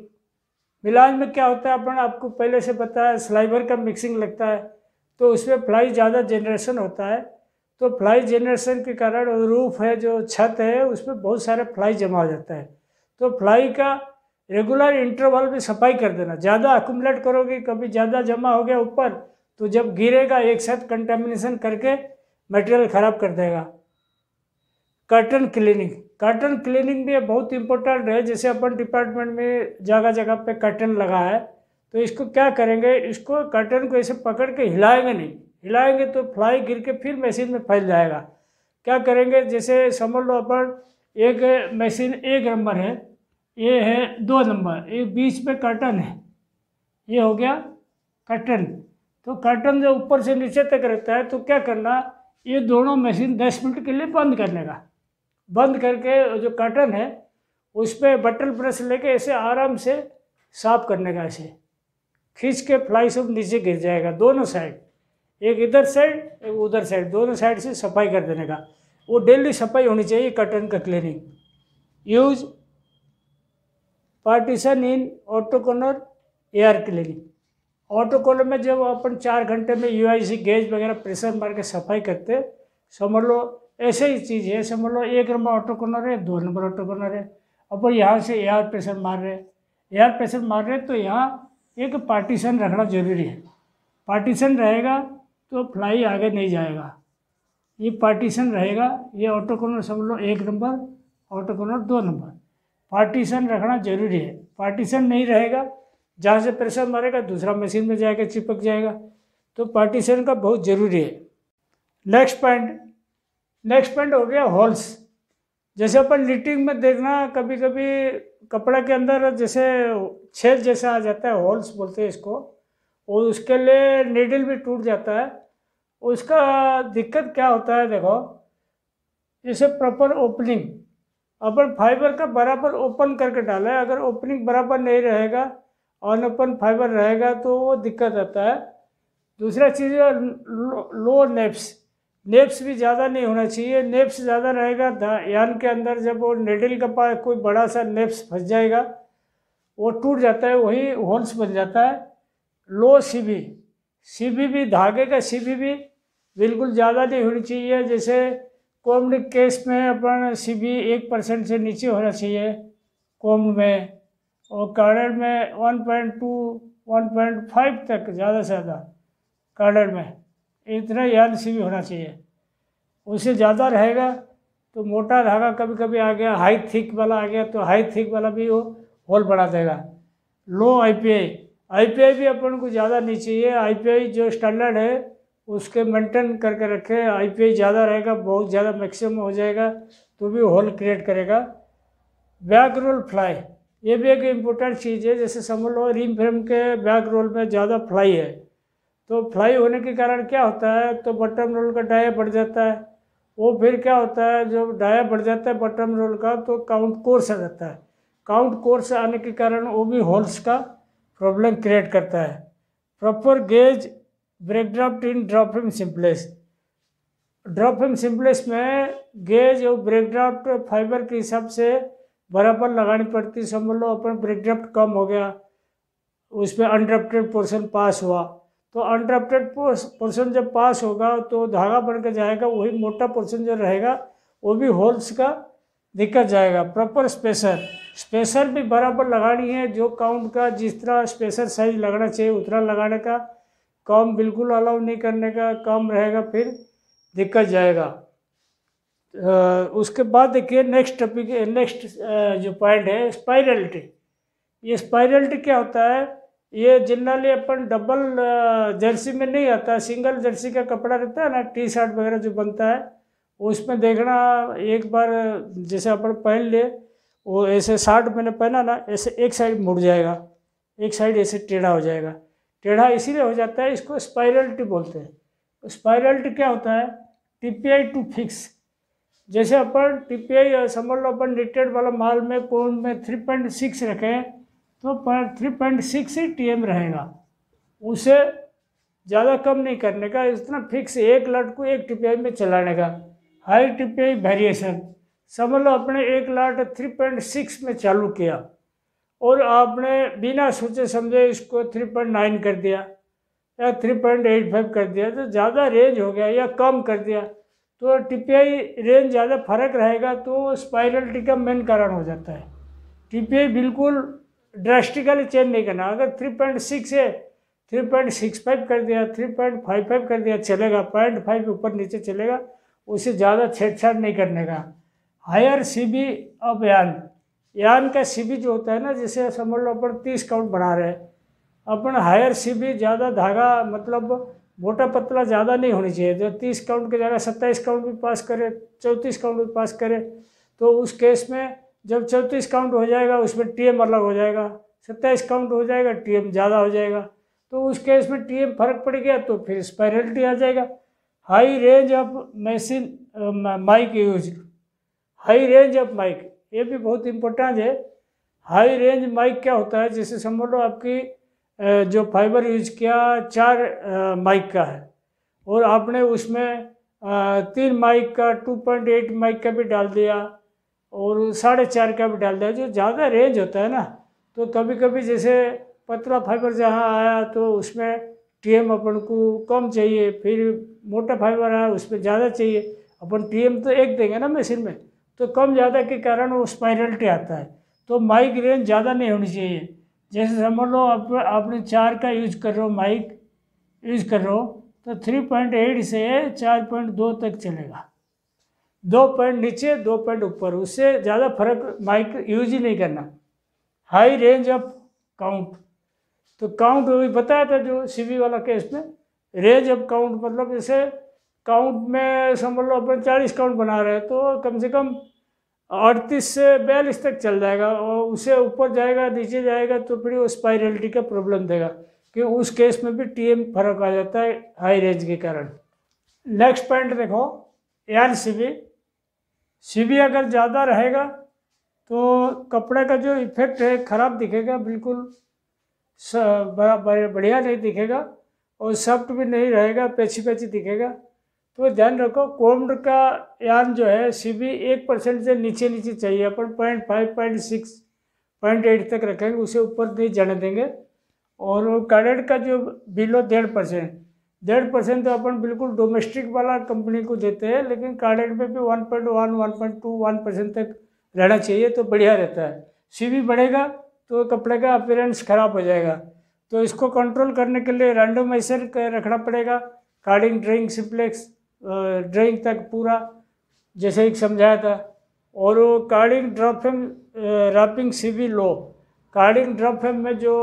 मिलाज में क्या होता है अपन आपको पहले से पता है स्लाइबर का मिक्सिंग लगता है तो उसमें फ्लाई ज़्यादा जनरेशन होता है तो फ्लाई जनरेशन के कारण रूफ है जो छत है उस पर बहुत सारे फ्लाई जमा हो जाता है तो फ्लाई का रेगुलर इंटरवल में सफाई कर देना ज़्यादा अकूमलेट करोगे कभी ज़्यादा जमा हो गया ऊपर तो जब गिरेगा एक साथ कंटेमिनेशन करके मटेरियल ख़राब कर देगा कर्टन क्लीनिंग कर्टन क्लीनिंग भी बहुत इंपॉर्टेंट है जैसे अपन डिपार्टमेंट में जगह जगह पे कर्टन लगा है तो इसको क्या करेंगे इसको कर्टन को ऐसे पकड़ के हिलाएंगे नहीं हिलाएंगे तो फ्लाई गिर के फिर मशीन में फैल जाएगा क्या करेंगे जैसे समझ लो अपन एक मशीन एक नंबर है ये है दो नंबर ये बीच में कर्टन है ये हो गया कर्टन तो कर्टन जो ऊपर से नीचे तक रहता है तो क्या करना ये दोनों मशीन दस मिनट के लिए बंद करने का बंद करके जो कर्टन है उस पर बटल ब्रश लेके ऐसे आराम से साफ करने का ऐसे खींच के फ्लाई सब नीचे गिर जाएगा दोनों साइड एक इधर साइड एक उधर साइड दोनों साइड से सफाई कर देने का वो डेली सफाई होनी चाहिए कटन का cleaning use partition in autoconer air cleaning autoconer में जब अपन चार घंटे में यू गैस वगैरह प्रेशर मार के सफाई करते समझ लो ऐसे ही चीज़ है समझ लो एक नंबर ऑटोकोनर है दो नंबर ऑटोकोनर है अपन यहाँ से एयर प्रेशर मार रहे हैं एयर प्रेशर मार रहे तो यहाँ एक पार्टीशन रखना जरूरी है पार्टीशन रहेगा तो फ्लाई आगे नहीं जाएगा ये पार्टीशन रहेगा ये ऑटो कॉर्नर समझ लो एक नंबर ऑटो कॉर्नर दो नंबर पार्टीशन रखना जरूरी है पार्टीशन नहीं रहेगा जहाँ से प्रेशर मारेगा दूसरा मशीन में जाएगा चिपक जाएगा तो पार्टीशन का बहुत ज़रूरी है नेक्स्ट पॉइंट नेक्स्ट पॉइंट हो गया होल्स जैसे अपन लिटिंग में देखना कभी कभी कपड़ा के अंदर जैसे छेद जैसा आ जाता है होल्स बोलते हैं इसको और उसके लिए नीडल भी टूट जाता है उसका दिक्कत क्या होता है देखो जैसे प्रॉपर ओपनिंग अपन फाइबर का बराबर ओपन करके डाला है अगर ओपनिंग बराबर नहीं रहेगा ऑन ओपन फाइबर रहेगा तो वो दिक्कत आता है दूसरा चीज़ लो, लो नेप्स नेप्स भी ज़्यादा नहीं होना चाहिए नेप्स ज़्यादा रहेगा यान के अंदर जब वो नेडल का पास कोई बड़ा सा नेप्स फंस जाएगा वो टूट जाता है वही होल्स बन जाता है लो सी बी भी धागे का सीबी भी बिल्कुल ज़्यादा नहीं होनी चाहिए जैसे कोम्ड केस में अपन सी बी एक परसेंट से नीचे होना चाहिए कोम्ड में और कार्डर में one point two one point five तक ज़्यादा से ज़्यादा कार्डर में इतना ही एन सी बी होना चाहिए उससे ज़्यादा रहेगा तो मोटा रहेगा कभी कभी आ गया हाई थिक वाला आ गया तो हाई थिक वाला भी वो होल बढ़ा देगा लो I P I I P I भी अपन को ज़्यादा नहीं चाहिए आई पी आई जो स्टैंडर्ड है उसके मेंटेन करके रखे आईपीआई ज़्यादा रहेगा बहुत ज़्यादा मैक्सिमम हो जाएगा तो भी होल क्रिएट करेगा बैक रोल फ्लाई ये भी एक इम्पोर्टेंट चीज़ है जैसे समझ लो रिम फ्रेम के बैक रोल में ज़्यादा फ्लाई है तो फ्लाई होने के कारण क्या होता है तो बटन रोल का डाया बढ़ जाता है वो फिर क्या होता है जब डाया बढ़ जाता है बटन रोल का तो काउंट कोर्स आ जाता है काउंट कोर्स आने के कारण वो भी होल्स का प्रॉब्लम क्रिएट करता है proper gauge break draft in draft drop draft simplex में गेज और ब्रेकड्राफ्ट फाइबर के हिसाब से बराबर लगानी पड़ती है समझ लो अपन ब्रेकड्राफ्ट कम हो गया उसमें अनड्राफ्टेड पोर्शन पास हुआ तो अनड्राफ्टेड पोर्शन जब पास होगा तो धागा बन के जाएगा वही मोटा पोर्शन जो रहेगा वो भी होल्स का दिक्कत जाएगा प्रॉपर स्पेसर स्पेसर भी बराबर लगानी है जो काउंट का जिस तरह स्पेसर साइज लगना चाहिए उतना लगाने का काम बिल्कुल अलाउ नहीं करने का काम रहेगा फिर दिक्कत जाएगा आ, उसके बाद देखिए नेक्स्ट टॉपिक नेक्स्ट जो पॉइंट है स्पाइरलिटी ये स्पाइरलिटी क्या होता है ये जनरली अपन डबल जर्सी में नहीं आता सिंगल जर्सी का कपड़ा रहता है ना टी शर्ट वगैरह जो बनता है उसमें देखना एक बार जैसे अपन पहन ले वो ऐसे शर्ट मैंने पहना ना ऐसे एक साइड मुड़ जाएगा एक साइड ऐसे टेढ़ा हो जाएगा टेढ़ा इसीलिए हो जाता है इसको स्पाइरल टिप बोलते हैं स्पाइरल टिप क्या होता है टीपीआई टू फिक्स जैसे अपन टीपीआई समझ लो अपन रिटेड वाला माल में पोन में थ्री पॉइंट सिक्स रखें तो थ्री पॉइंट सिक्स ही टी रहेगा उसे ज़्यादा कम नहीं करने का इतना फिक्स एक लाट को एक टीपीआई में चलाने का हाई टीपीआई वेरिएशन समझ लो अपने एक लाट थ्री पॉइंट सिक्स में चालू किया और आपने बिना सोचे समझे इसको थ्री पॉइंट नाइन कर दिया या थ्री पॉइंट एट फाइव कर दिया तो ज़्यादा रेंज हो गया या कम कर दिया तो टीपीआई रेंज ज़्यादा फर्क रहेगा तो स्पाइरल टी का मेन कारण हो जाता है टीपीआई बिल्कुल ड्रेस्टिकली चेंज नहीं करना अगर थ्री पॉइंट सिक्स है थ्री पॉइंट सिक्स फाइव कर दिया थ्री पॉइंट फाइव फाइव कर दिया चलेगा पॉइंट फाइव ऊपर नीचे चलेगा उसे ज़्यादा छेड़छाड़ नहीं करने का हायर सी बी अभियान यान का सीबी जो होता है ना जिसे समझ लो अपन तीस काउंट बना रहे हैं अपन हायर सीबी ज़्यादा धागा मतलब मोटा पतला ज़्यादा नहीं होनी चाहिए जो तीस काउंट के जगह सत्ताईस काउंट भी पास करे चौंतीस काउंट भी पास करे तो उस केस में जब चौंतीस काउंट हो जाएगा उसमें एम अलग हो जाएगा सत्ताईस काउंट हो जाएगा एम ज़्यादा हो जाएगा तो उस केस में एम फर्क पड़ गया तो फिर स्पायरलिटी आ जाएगा high range of machine mic use high range of mic ये भी बहुत इम्पोर्टेंट है हाई रेंज माइक क्या होता है जैसे समझ लो आपकी जो फाइबर यूज किया चार माइक का है और आपने उसमें तीन माइक का टू पॉइंट एट माइक का भी डाल दिया और साढ़े चार का भी डाल दिया जो ज़्यादा रेंज होता है ना तो कभी कभी जैसे पतला फाइबर जहाँ आया तो उसमें टी एम अपन को कम चाहिए फिर मोटा फाइबर आया उसमें ज़्यादा चाहिए अपन टी एम तो एक देंगे ना मशीन में तो कम ज़्यादा के कारण वो स्पायरलिटी आता है तो माइक रेंज ज़्यादा नहीं होनी चाहिए जैसे समझ लो आप आपने चार का यूज कर रहे हो माइक यूज कर रहे हो तो थ्री पॉइंट एट से चार पॉइंट दो तक चलेगा दो पॉइंट नीचे दो पॉइंट ऊपर उससे ज़्यादा फर्क माइक यूज ही नहीं करना हाई रेंज ऑफ काउंट तो काउंट वही बताया था जो सीवी वाला केस में रेंज ऑफ काउंट मतलब जैसे काउंट में समझ लो अपन चालीस काउंट बना रहे हैं तो कम से कम अड़तीस से बयालीस तक चल जाएगा और उसे ऊपर जाएगा नीचे जाएगा तो फिर वो स्पायरलिटी का प्रॉब्लम देगा क्योंकि उस केस में भी टीएम फर्क आ जाता है हाई रेंज के कारण नेक्स्ट पॉइंट देखो एन सीबी सीबी अगर ज़्यादा रहेगा तो कपड़े का जो इफेक्ट है ख़राब दिखेगा बिल्कुल बढ़िया नहीं दिखेगा और सॉफ्ट भी नहीं रहेगा पेची पेची दिखेगा तो ध्यान रखो कोम्ड का यान जो है सी बी एक परसेंट से नीचे नीचे चाहिए अपन point five point six point eight तक रखेंगे उसे ऊपर नहीं जाने देंगे और कैडेट का जो बिलो डेढ़ परसेंट डेढ़ परसेंट तो अपन बिल्कुल डोमेस्टिक वाला कंपनी को देते हैं लेकिन कार्डेड में भी one point one one point two one percent तक रहना चाहिए तो बढ़िया रहता है सी भी बढ़ेगा तो कपड़े का अपीयरेंस खराब हो जाएगा तो इसको कंट्रोल करने के लिए रैंडमाइजर रखना पड़ेगा कार्डिंग ड्रिंक सिप्लेक्स ड्राइंग तक पूरा जैसे एक समझाया था और वो कार्डिंग ड्रॉपिंग रैपिंग सीबी लो कार्डिंग ड्रॉपिंग में जो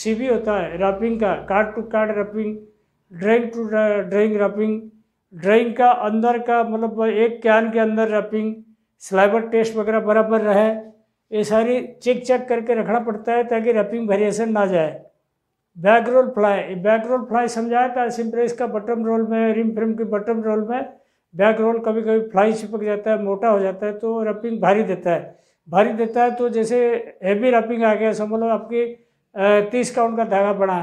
सीबी होता है रैपिंग का card to card wrapping drawing to drawing wrapping drink का अंदर का मतलब एक कैन के अंदर रैपिंग स्लाइबर टेस्ट वगैरह बराबर रहे ये सारी चेक चेक करके रखना पड़ता है ताकि रैपिंग वेरिएशन ना जाए back roll fly back roll fly समझाया था सिम्प्रेस का बटम रोल में रिम फ्रिम के बटम रोल में बैक रोल कभी कभी फ्लाई चिपक जाता है मोटा हो जाता है तो रपिंग भारी देता है भारी देता है तो जैसे हैवी रपिंग आ गया समझ लो आपकी तीस काउंट का धागा बढ़ा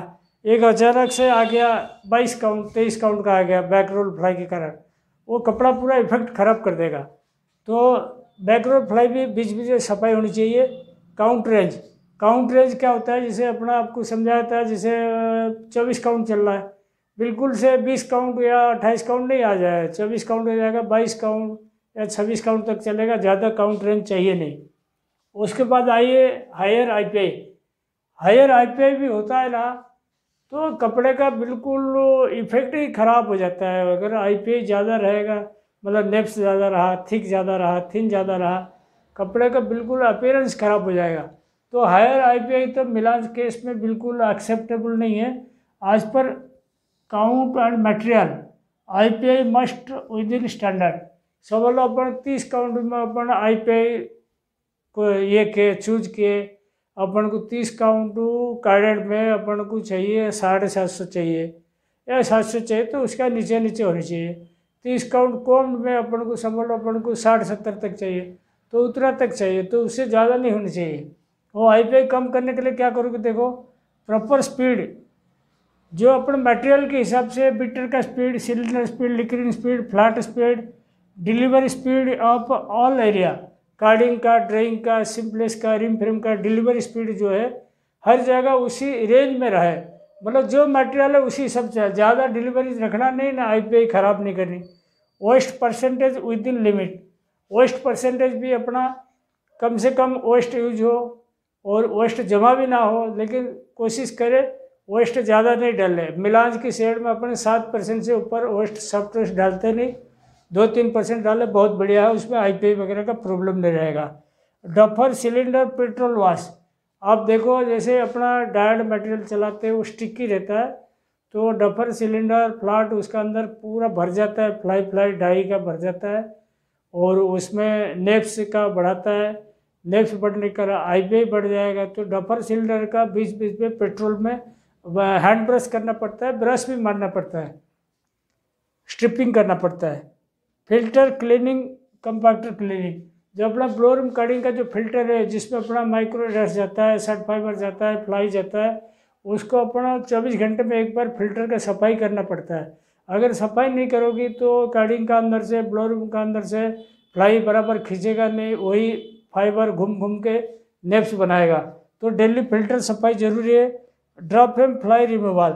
एक अचानक से आ गया बाईस काउंट तेईस काउंट का आ गया बैक रोल फ्लाई के कारण वो कपड़ा पूरा इफेक्ट खराब कर देगा तो बैक रोल फ्लाई भी बीच बीच में सफाई होनी चाहिए काउंट रेंज काउंट रेंज क्या होता है जिसे अपना आपको समझाया था जिसे चौबीस काउंट चल रहा है बिल्कुल से बीस काउंट या अट्ठाईस काउंट नहीं आ जाए चौबीस काउंट हो जाएगा बाईस काउंट या छब्बीस काउंट तक चलेगा ज़्यादा काउंट रेंज चाहिए नहीं उसके बाद आइए हायर आईपीआई हायर आईपीआई भी होता है ना तो कपड़े का बिल्कुल इफेक्ट ही ख़राब हो जाता है अगर आईपीआई ज़्यादा रहेगा मतलब नेप्स ज़्यादा रहा थिक ज़्यादा रहा थिन ज़्यादा रहा कपड़े का बिल्कुल अपेयरेंस ख़राब हो जाएगा तो हायर आईपीआई तो मिलान केस में बिल्कुल एक्सेप्टेबल नहीं है आज पर count and material IPI must within standard सवाल अपन तीस काउंट में अपन आईपीआई को ये के चूज किए अपन को तीस काउंट कैडेट में अपन को चाहिए साढ़े सात सौ चाहिए या सात सौ चाहिए तो उसका नीचे नीचे होनी चाहिए तीस काउंट कौन में अपन को संभल अपन को साठ सत्तर तक चाहिए तो उतना तक चाहिए तो उससे ज़्यादा नहीं होनी चाहिए वो आई पी कम करने के लिए क्या करोगे देखो प्रॉपर स्पीड जो अपन मटेरियल के हिसाब से बिटर का speed cylinder speed liquid speed flat speed delivery speed of all area carding का ड्राइंग का सिम्पलेस का रिम फ्रेम का डिलीवरी स्पीड जो है हर जगह उसी रेंज में रहे मतलब जो मटेरियल है उसी हिसाब से ज़्यादा डिलीवरी रखना नहीं ना आई ख़राब नहीं करनी waste percentage within limit waste percentage भी अपना कम से कम वेस्ट यूज हो और वेस्ट जमा भी ना हो लेकिन कोशिश करें वेस्ट ज़्यादा नहीं डाले मिलाज की शेड में अपने सात परसेंट से ऊपर वेस्ट सॉफ्ट डालते नहीं दो तीन परसेंट डाले बहुत बढ़िया है उसमें आई वगैरह का प्रॉब्लम नहीं रहेगा डफर सिलेंडर पेट्रोल वाश आप देखो जैसे अपना डायड मटेरियल चलाते हैं वो स्टिकी रहता है तो डफर सिलेंडर फ्लाट उसका अंदर पूरा भर जाता है फ्लाई फ्लाई डाई का भर जाता है और उसमें नेप्स का बढ़ाता है नेक्स्ट बढ़ने का आई बढ़ जाएगा तो डफर सिलेंडर का बीच बीच में पेट्रोल में हैंड ब्रश करना पड़ता है ब्रश भी मारना पड़ता है स्ट्रिपिंग करना पड़ता है फिल्टर क्लीनिंग कंपैक्टर क्लीनिंग जो अपना ब्लोरम कड़िंग का जो फिल्टर है जिसमें अपना माइक्रो डस्ट जाता है सर्ट फाइबर जाता है फ्लाई जाता है उसको अपना चौबीस घंटे में एक बार फिल्टर का सफाई करना पड़ता है अगर सफाई नहीं करोगी तो कड़िंग का अंदर से ब्लोरम का अंदर से फ्लाई बराबर खींचेगा नहीं वही फाइबर घूम घूम के नेप्स बनाएगा तो डेली फिल्टर सफाई जरूरी है drop M fly removal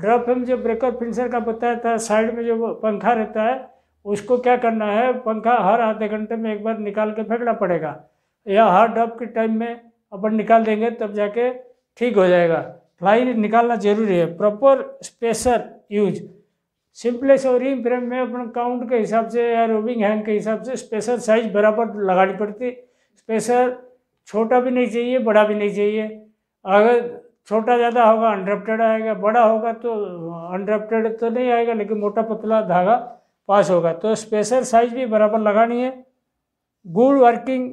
drop M जो ब्रेकर फिल्टर का बताया था साइड में जो पंखा रहता है उसको क्या करना है पंखा हर आधे घंटे में एक बार निकाल के फेंकना पड़ेगा या हर ड्रॉप के टाइम में अपन निकाल देंगे तब जाके ठीक हो जाएगा फ्लाई निकालना जरूरी है प्रॉपर स्पेसर यूज सिंपलेस और रिंग फ्रेम में अपन काउंट के हिसाब से या रोबिंग हैंग के हिसाब से स्पेशल साइज बराबर लगानी पड़ती स्पेसर छोटा भी नहीं चाहिए बड़ा भी नहीं चाहिए अगर छोटा ज़्यादा होगा अनड्रप्टेड आएगा बड़ा होगा तो अनड्रप्टेड तो नहीं आएगा लेकिन मोटा पतला धागा पास होगा तो स्पेशल साइज भी बराबर लगानी है good working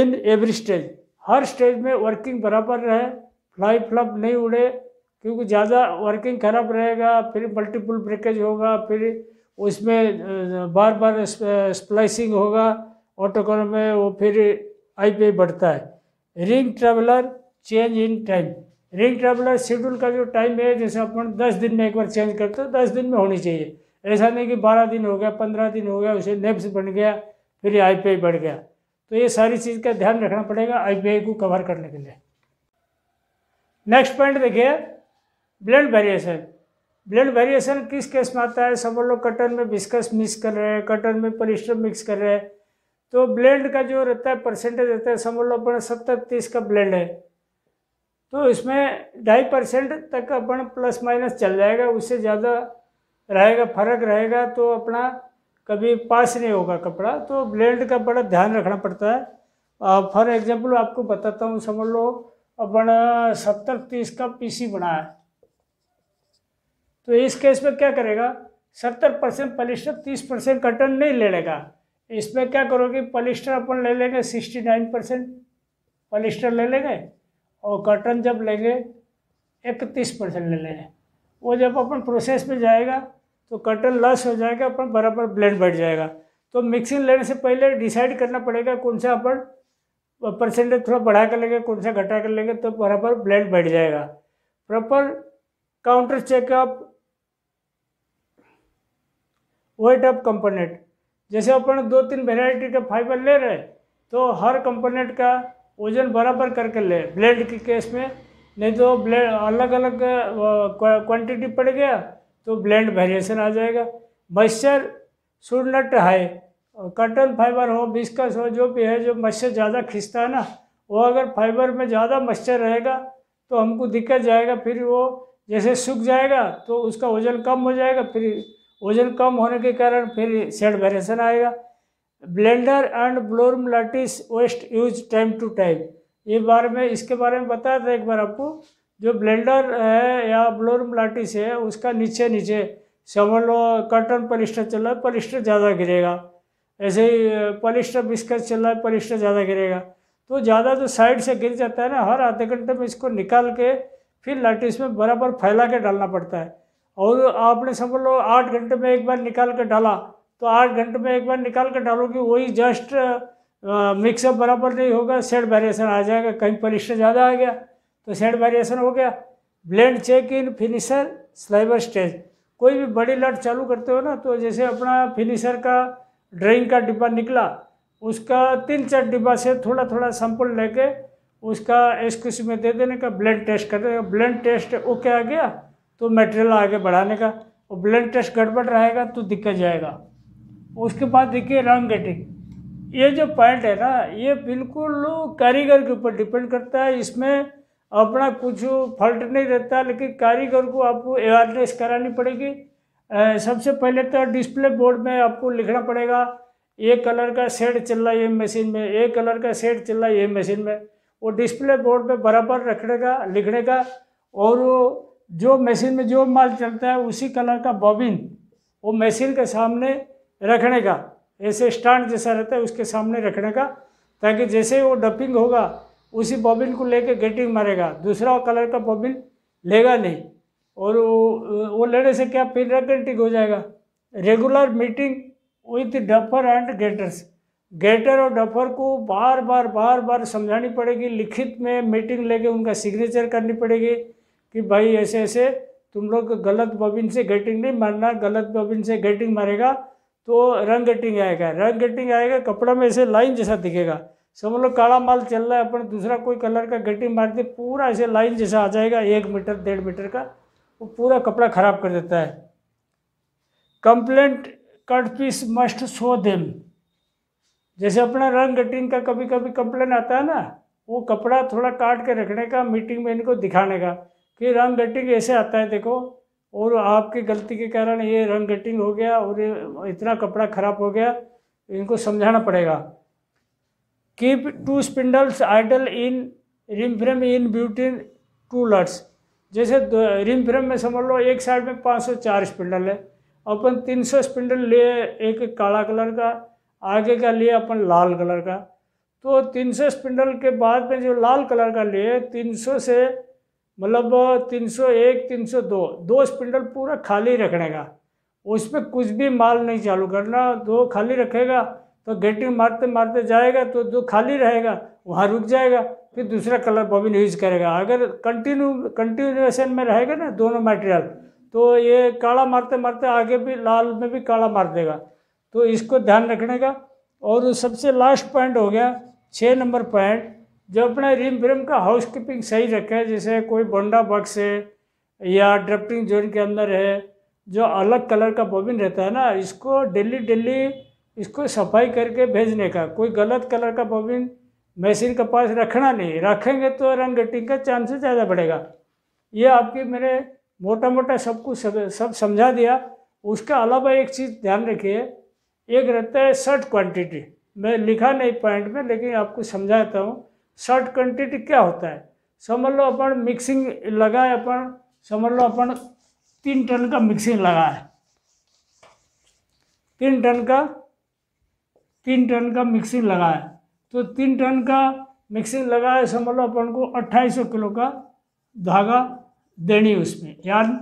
in every stage हर स्टेज में वर्किंग बराबर रहे फ्लाई फ्लप नहीं उड़े क्योंकि ज़्यादा वर्किंग खराब रहेगा फिर मल्टीपल ब्रेकेज होगा फिर उसमें बार बार स्प्लाइसिंग होगा ऑटोकॉल में वो फिर आई पे बढ़ता है ring traveller change in time ring traveller schedule का जो टाइम है जैसे अपन दस दिन में एक बार चेंज करते हैं दस दिन में होनी चाहिए ऐसा नहीं कि बारह दिन हो गया पंद्रह दिन हो गया उसे नेप्स बन गया फिर आई पी बढ़ गया तो ये सारी चीज़ का ध्यान रखना पड़ेगा आई को कवर करने के लिए नेक्स्ट पॉइंट देखिए ब्लड वेरिएशन ब्लड वेरिएशन किस केस में आता है सब लोग कटन में बिस्कस मिक्स कर रहे हैं कटन में परिश्रम मिक्स कर रहे हैं तो ब्लेंड का जो रहता है परसेंटेज रहता है समझ लो अपन सत्तर तीस का ब्लेंड है तो इसमें ढाई परसेंट तक अपन प्लस माइनस चल जाएगा उससे ज़्यादा रहेगा फर्क रहेगा तो अपना कभी पास नहीं होगा कपड़ा तो ब्लेंड का बड़ा ध्यान रखना पड़ता है फॉर एग्जांपल आपको बताता हूँ समझ लो अपन सत्तर तीस का पीसी बना है तो इस केस में क्या करेगा सत्तर परसेंट पलिस्टर तीस परसेंट कटन नहीं ले लेगा इसमें क्या करोगे पलिस्टर अपन ले लेंगे सिक्सटी नाइन परसेंट पलिस्टर ले लेंगे और कॉटन जब लेंगे इकतीस परसेंट ले लेंगे वो जब अपन प्रोसेस में जाएगा तो कॉटन लॉस हो जाएगा अपन बराबर ब्लेंड बैठ जाएगा तो मिक्सिंग लेने से पहले डिसाइड करना पड़ेगा कौन सा अपन परसेंटेज थोड़ा बढ़ा कर लेंगे कौन सा घटा कर लेंगे तो बराबर ब्लेंड बैठ जाएगा proper counter checkup weight of component जैसे अपन दो तीन वेराइटी का फाइबर ले रहे तो हर कंपोनेंट का वजन बराबर करके ले ब्लेड के केस में नहीं तो ब्लेड अलग अलग क्वांटिटी पड़ गया तो ब्लेंड वेरिएशन आ जाएगा moisture should not high cotton fibre हो बिस्कस हो जो भी है जो मच्छर ज़्यादा खींचता है ना वो अगर फाइबर में ज़्यादा मच्छर रहेगा तो हमको दिक्कत जाएगा फिर वो जैसे सूख जाएगा तो उसका वजन कम हो जाएगा फिर वजन कम होने के कारण फिर सेड वेरिएशन आएगा blender and blowroom lattice waste use time to time ये बारे में इसके बारे में बताया था एक बार आपको जो ब्लेंडर है या ब्लोरम लाटिस है उसका नीचे नीचे समझ लो कर्टन पलिस्टर चल रहा है पलिस्टर ज़्यादा गिरेगा ऐसे ही पलिस्टर बिस्कट चल रहा है पलिस्टर ज़्यादा गिरेगा तो ज़्यादा जो साइड से गिर जाता है ना हर आधे घंटे में इसको निकाल के फिर लाटिस में बराबर फैला के डालना पड़ता है और आपने समझ लो आठ घंटे में एक बार निकाल कर डाला तो आठ घंटे में एक बार निकाल कर डालोगे वही जस्ट मिक्सअप बराबर नहीं होगा सेट वेरिएशन आ जाएगा कहीं परिस्टर ज़्यादा आ गया तो सेट वेरिएशन हो गया blend check in finisher slubber stage कोई भी बड़ी लट चालू करते हो ना तो जैसे अपना फिनिशर का ड्राइंग का डिब्बा निकला उसका तीन चार डिब्बा से थोड़ा थोड़ा सैंपल लेके उसका एसक्यूसी में दे देने का ब्लेंड टेस्ट कर देगा ब्लेंड टेस्ट ओके आ गया तो मटेरियल आगे बढ़ाने का और ब्लड टेस्ट गड़बड़ रहेगा तो दिक्कत जाएगा उसके बाद देखिए रंग गेटिंग ये जो पॉइंट है ना ये बिल्कुल कारीगर के ऊपर डिपेंड करता है इसमें अपना कुछ फॉल्ट नहीं रहता लेकिन कारीगर को आपको अवेयरनेस करानी पड़ेगी सबसे पहले तो डिस्प्ले बोर्ड में आपको लिखना पड़ेगा ये कलर का सेट चल रहा है ये मशीन में ये कलर का सेट चल रहा है ये मशीन में वो डिस्प्ले बोर्ड पे बराबर रखने का लिखने का और वो जो मशीन में जो माल चलता है उसी कलर का बॉबिन वो मशीन के सामने रखने का ऐसे स्टैंड जैसा रहता है उसके सामने रखने का ताकि जैसे वो डपिंग होगा उसी बॉबिन को लेके गेटिंग मारेगा दूसरा कलर का बॉबिन लेगा नहीं और वो वो लेने से क्या पिनरेटिंग हो जाएगा regular meeting with doffer and getters getter और डफर को बार बार बार बार समझानी पड़ेगी लिखित में मीटिंग लेके उनका सिग्नेचर करनी पड़ेगी कि भाई ऐसे ऐसे तुम लोग गलत बॉबिन से गेटिंग नहीं मारना गलत बॉबिन से गेटिंग मारेगा तो रंग गेटिंग आएगा रंग गेटिंग आएगा कपड़ा में ऐसे लाइन जैसा दिखेगा समझ लो काला माल चल रहा है अपन दूसरा कोई कलर का गेटिंग मार दे पूरा ऐसे लाइन जैसा आ जाएगा एक मीटर डेढ़ मीटर का वो पूरा कपड़ा खराब कर देता है complaint cut piece must show them जैसे अपना रंग गटिंग का कभी कभी कंप्लेन आता है ना वो कपड़ा थोड़ा काट के रखने का मीटिंग में इनको दिखाने का कि रन गटिंग ऐसे आता है देखो और आपकी गलती के कारण ये रन गटिंग हो गया और इतना कपड़ा खराब हो गया इनको समझाना पड़ेगा keep two spindles idle in ring frame in between two lots जैसे रिम फ्रेम में समझ लो एक साइड में 504 स्पिंडल है अपन 300 स्पिंडल लिए एक काला कलर का आगे का लिए अपन लाल कलर का तो 300 स्पिंडल के बाद में जो लाल कलर का लिए 300 से मतलब 301 302 दो स्पिंडल पूरा खाली रखने का उसमें कुछ भी माल नहीं चालू करना दो खाली रखेगा तो गेटिंग मारते मारते जाएगा तो जो खाली रहेगा वहाँ रुक जाएगा फिर दूसरा कलर बॉबिन यूज करेगा अगर कंटिन्यू कंटिन्यूएशन में रहेगा ना दोनों मटेरियल तो ये काला मारते मारते आगे भी लाल में भी काला मार देगा तो इसको ध्यान रखने का और सबसे लास्ट पॉइंट हो गया छः नंबर पॉइंट जो अपना रिम फ्रेम का हाउस कीपिंग सही रखे जैसे कोई बोंडा बक्स है या ड्रफ्टिंग जोन के अंदर है जो अलग कलर का बॉबिन रहता है ना इसको डेली डेली इसको सफाई करके भेजने का कोई गलत कलर का बॉबिन मशीन के पास रखना नहीं रखेंगे तो रंग गटिंग का चांसेस ज़्यादा बढ़ेगा ये आपकी मैंने मोटा मोटा सब कुछ सब, सब समझा दिया उसके अलावा एक चीज़ ध्यान रखिए एक रहता है शर्ट क्वांटिटी मैं लिखा नहीं पॉइंट में लेकिन आपको समझाता हूँ शॉर्ट क्वांटिटी क्या होता है समझ लो अपन मिक्सिंग लगाए अपन समझ लो अपन तीन टन का मिक्सिंग लगाए तीन टन का तीन टन का मिक्सिंग लगाए तो तीन टन का मिक्सिंग लगाए समझ लो अपन को अट्ठाईस सौ किलो का धागा देनी उसमें यान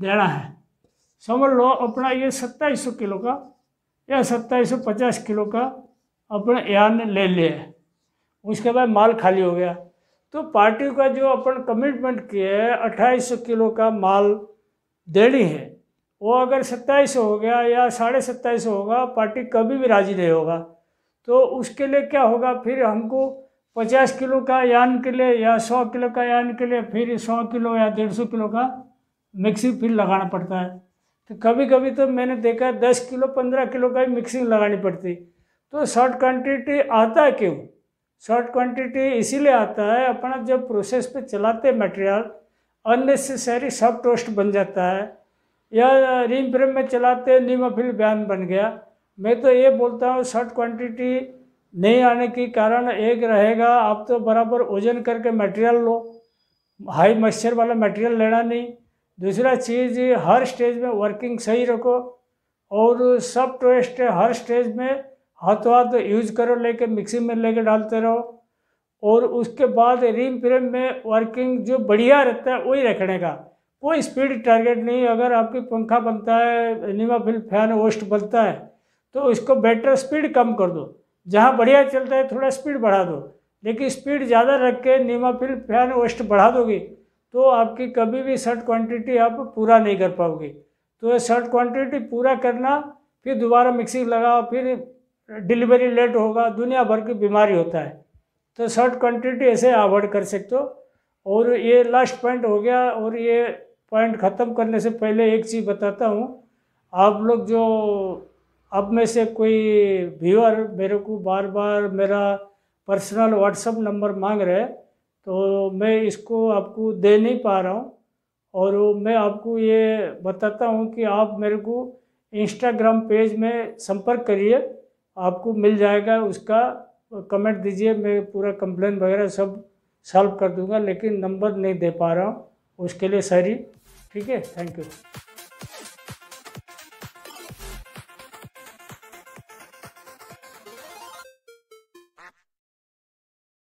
देना है समझ लो अपना ये सत्ताईस सौ किलो का या सत्ताईस सौ पचास किलो का अपने यान ले लिया उसके बाद माल खाली हो गया तो पार्टी का जो अपन कमिटमेंट किया है अट्ठाईस किलो का माल देनी है वो अगर सत्ताईस हो गया या साढ़े सत्ताईस होगा पार्टी कभी भी राज़ी नहीं होगा तो उसके लिए क्या होगा फिर हमको पचास किलो का यान के लिए या सौ किलो का यान के लिए फिर सौ किलो या डेढ़ सौ किलो का मिक्सिंग फिर लगाना पड़ता है तो कभी कभी तो मैंने देखा है दस किलो पंद्रह किलो का ही मिक्सिंग लगानी पड़ती तो शॉर्ट क्वान्टिटी आता क्यों शॉर्ट क्वांटिटी इसीलिए आता है अपना जब प्रोसेस पे चलाते मटेरियल अननेसेसरी सब टोस्ट बन जाता है या रिम फ्रेम में चलाते नीमोफिल बयान बन गया मैं तो ये बोलता हूँ शॉर्ट क्वांटिटी नहीं आने के कारण एक रहेगा आप तो बराबर ओजन करके मटेरियल लो हाई मॉइस्चर वाला मटेरियल लेना नहीं दूसरा चीज़ हर स्टेज में वर्किंग सही रखो और सब टोस्ट हर स्टेज में हाथों हाथ यूज तो करो लेके मिक्सी में लेके डालते रहो और उसके बाद रिम फ्रेम में वर्किंग जो बढ़िया रहता है वही रखने का कोई स्पीड टारगेट नहीं अगर आपकी पंखा बनता है फिल फैन वोस्ट बनता है तो इसको बेटर स्पीड कम कर दो जहाँ बढ़िया चलता है थोड़ा स्पीड बढ़ा दो लेकिन स्पीड ज़्यादा रख के फिल फैन वोस्ट बढ़ा दोगे तो आपकी कभी भी शर्ट क्वांटिटी आप पूरा नहीं कर पाओगे तो शर्ट क्वांटिटी पूरा करना फिर दोबारा मिक्सिंग लगाओ फिर डिलीवरी लेट होगा दुनिया भर की बीमारी होता है तो शॉर्ट क्वांटिटी ऐसे अवॉइड कर सकते हो और ये लास्ट पॉइंट हो गया और ये पॉइंट ख़त्म करने से पहले एक चीज़ बताता हूँ आप लोग जो अब में से कोई व्यूअर मेरे को बार बार मेरा पर्सनल व्हाट्सअप नंबर मांग रहे तो मैं इसको आपको दे नहीं पा रहा हूँ और मैं आपको ये बताता हूँ कि आप मेरे को इंस्टाग्राम पेज में संपर्क करिए आपको मिल जाएगा उसका कमेंट दीजिए मैं पूरा कंप्लेन वगैरह सब सॉल्व कर दूंगा लेकिन नंबर नहीं दे पा रहा हूँ उसके लिए सॉरी ठीक है थैंक यू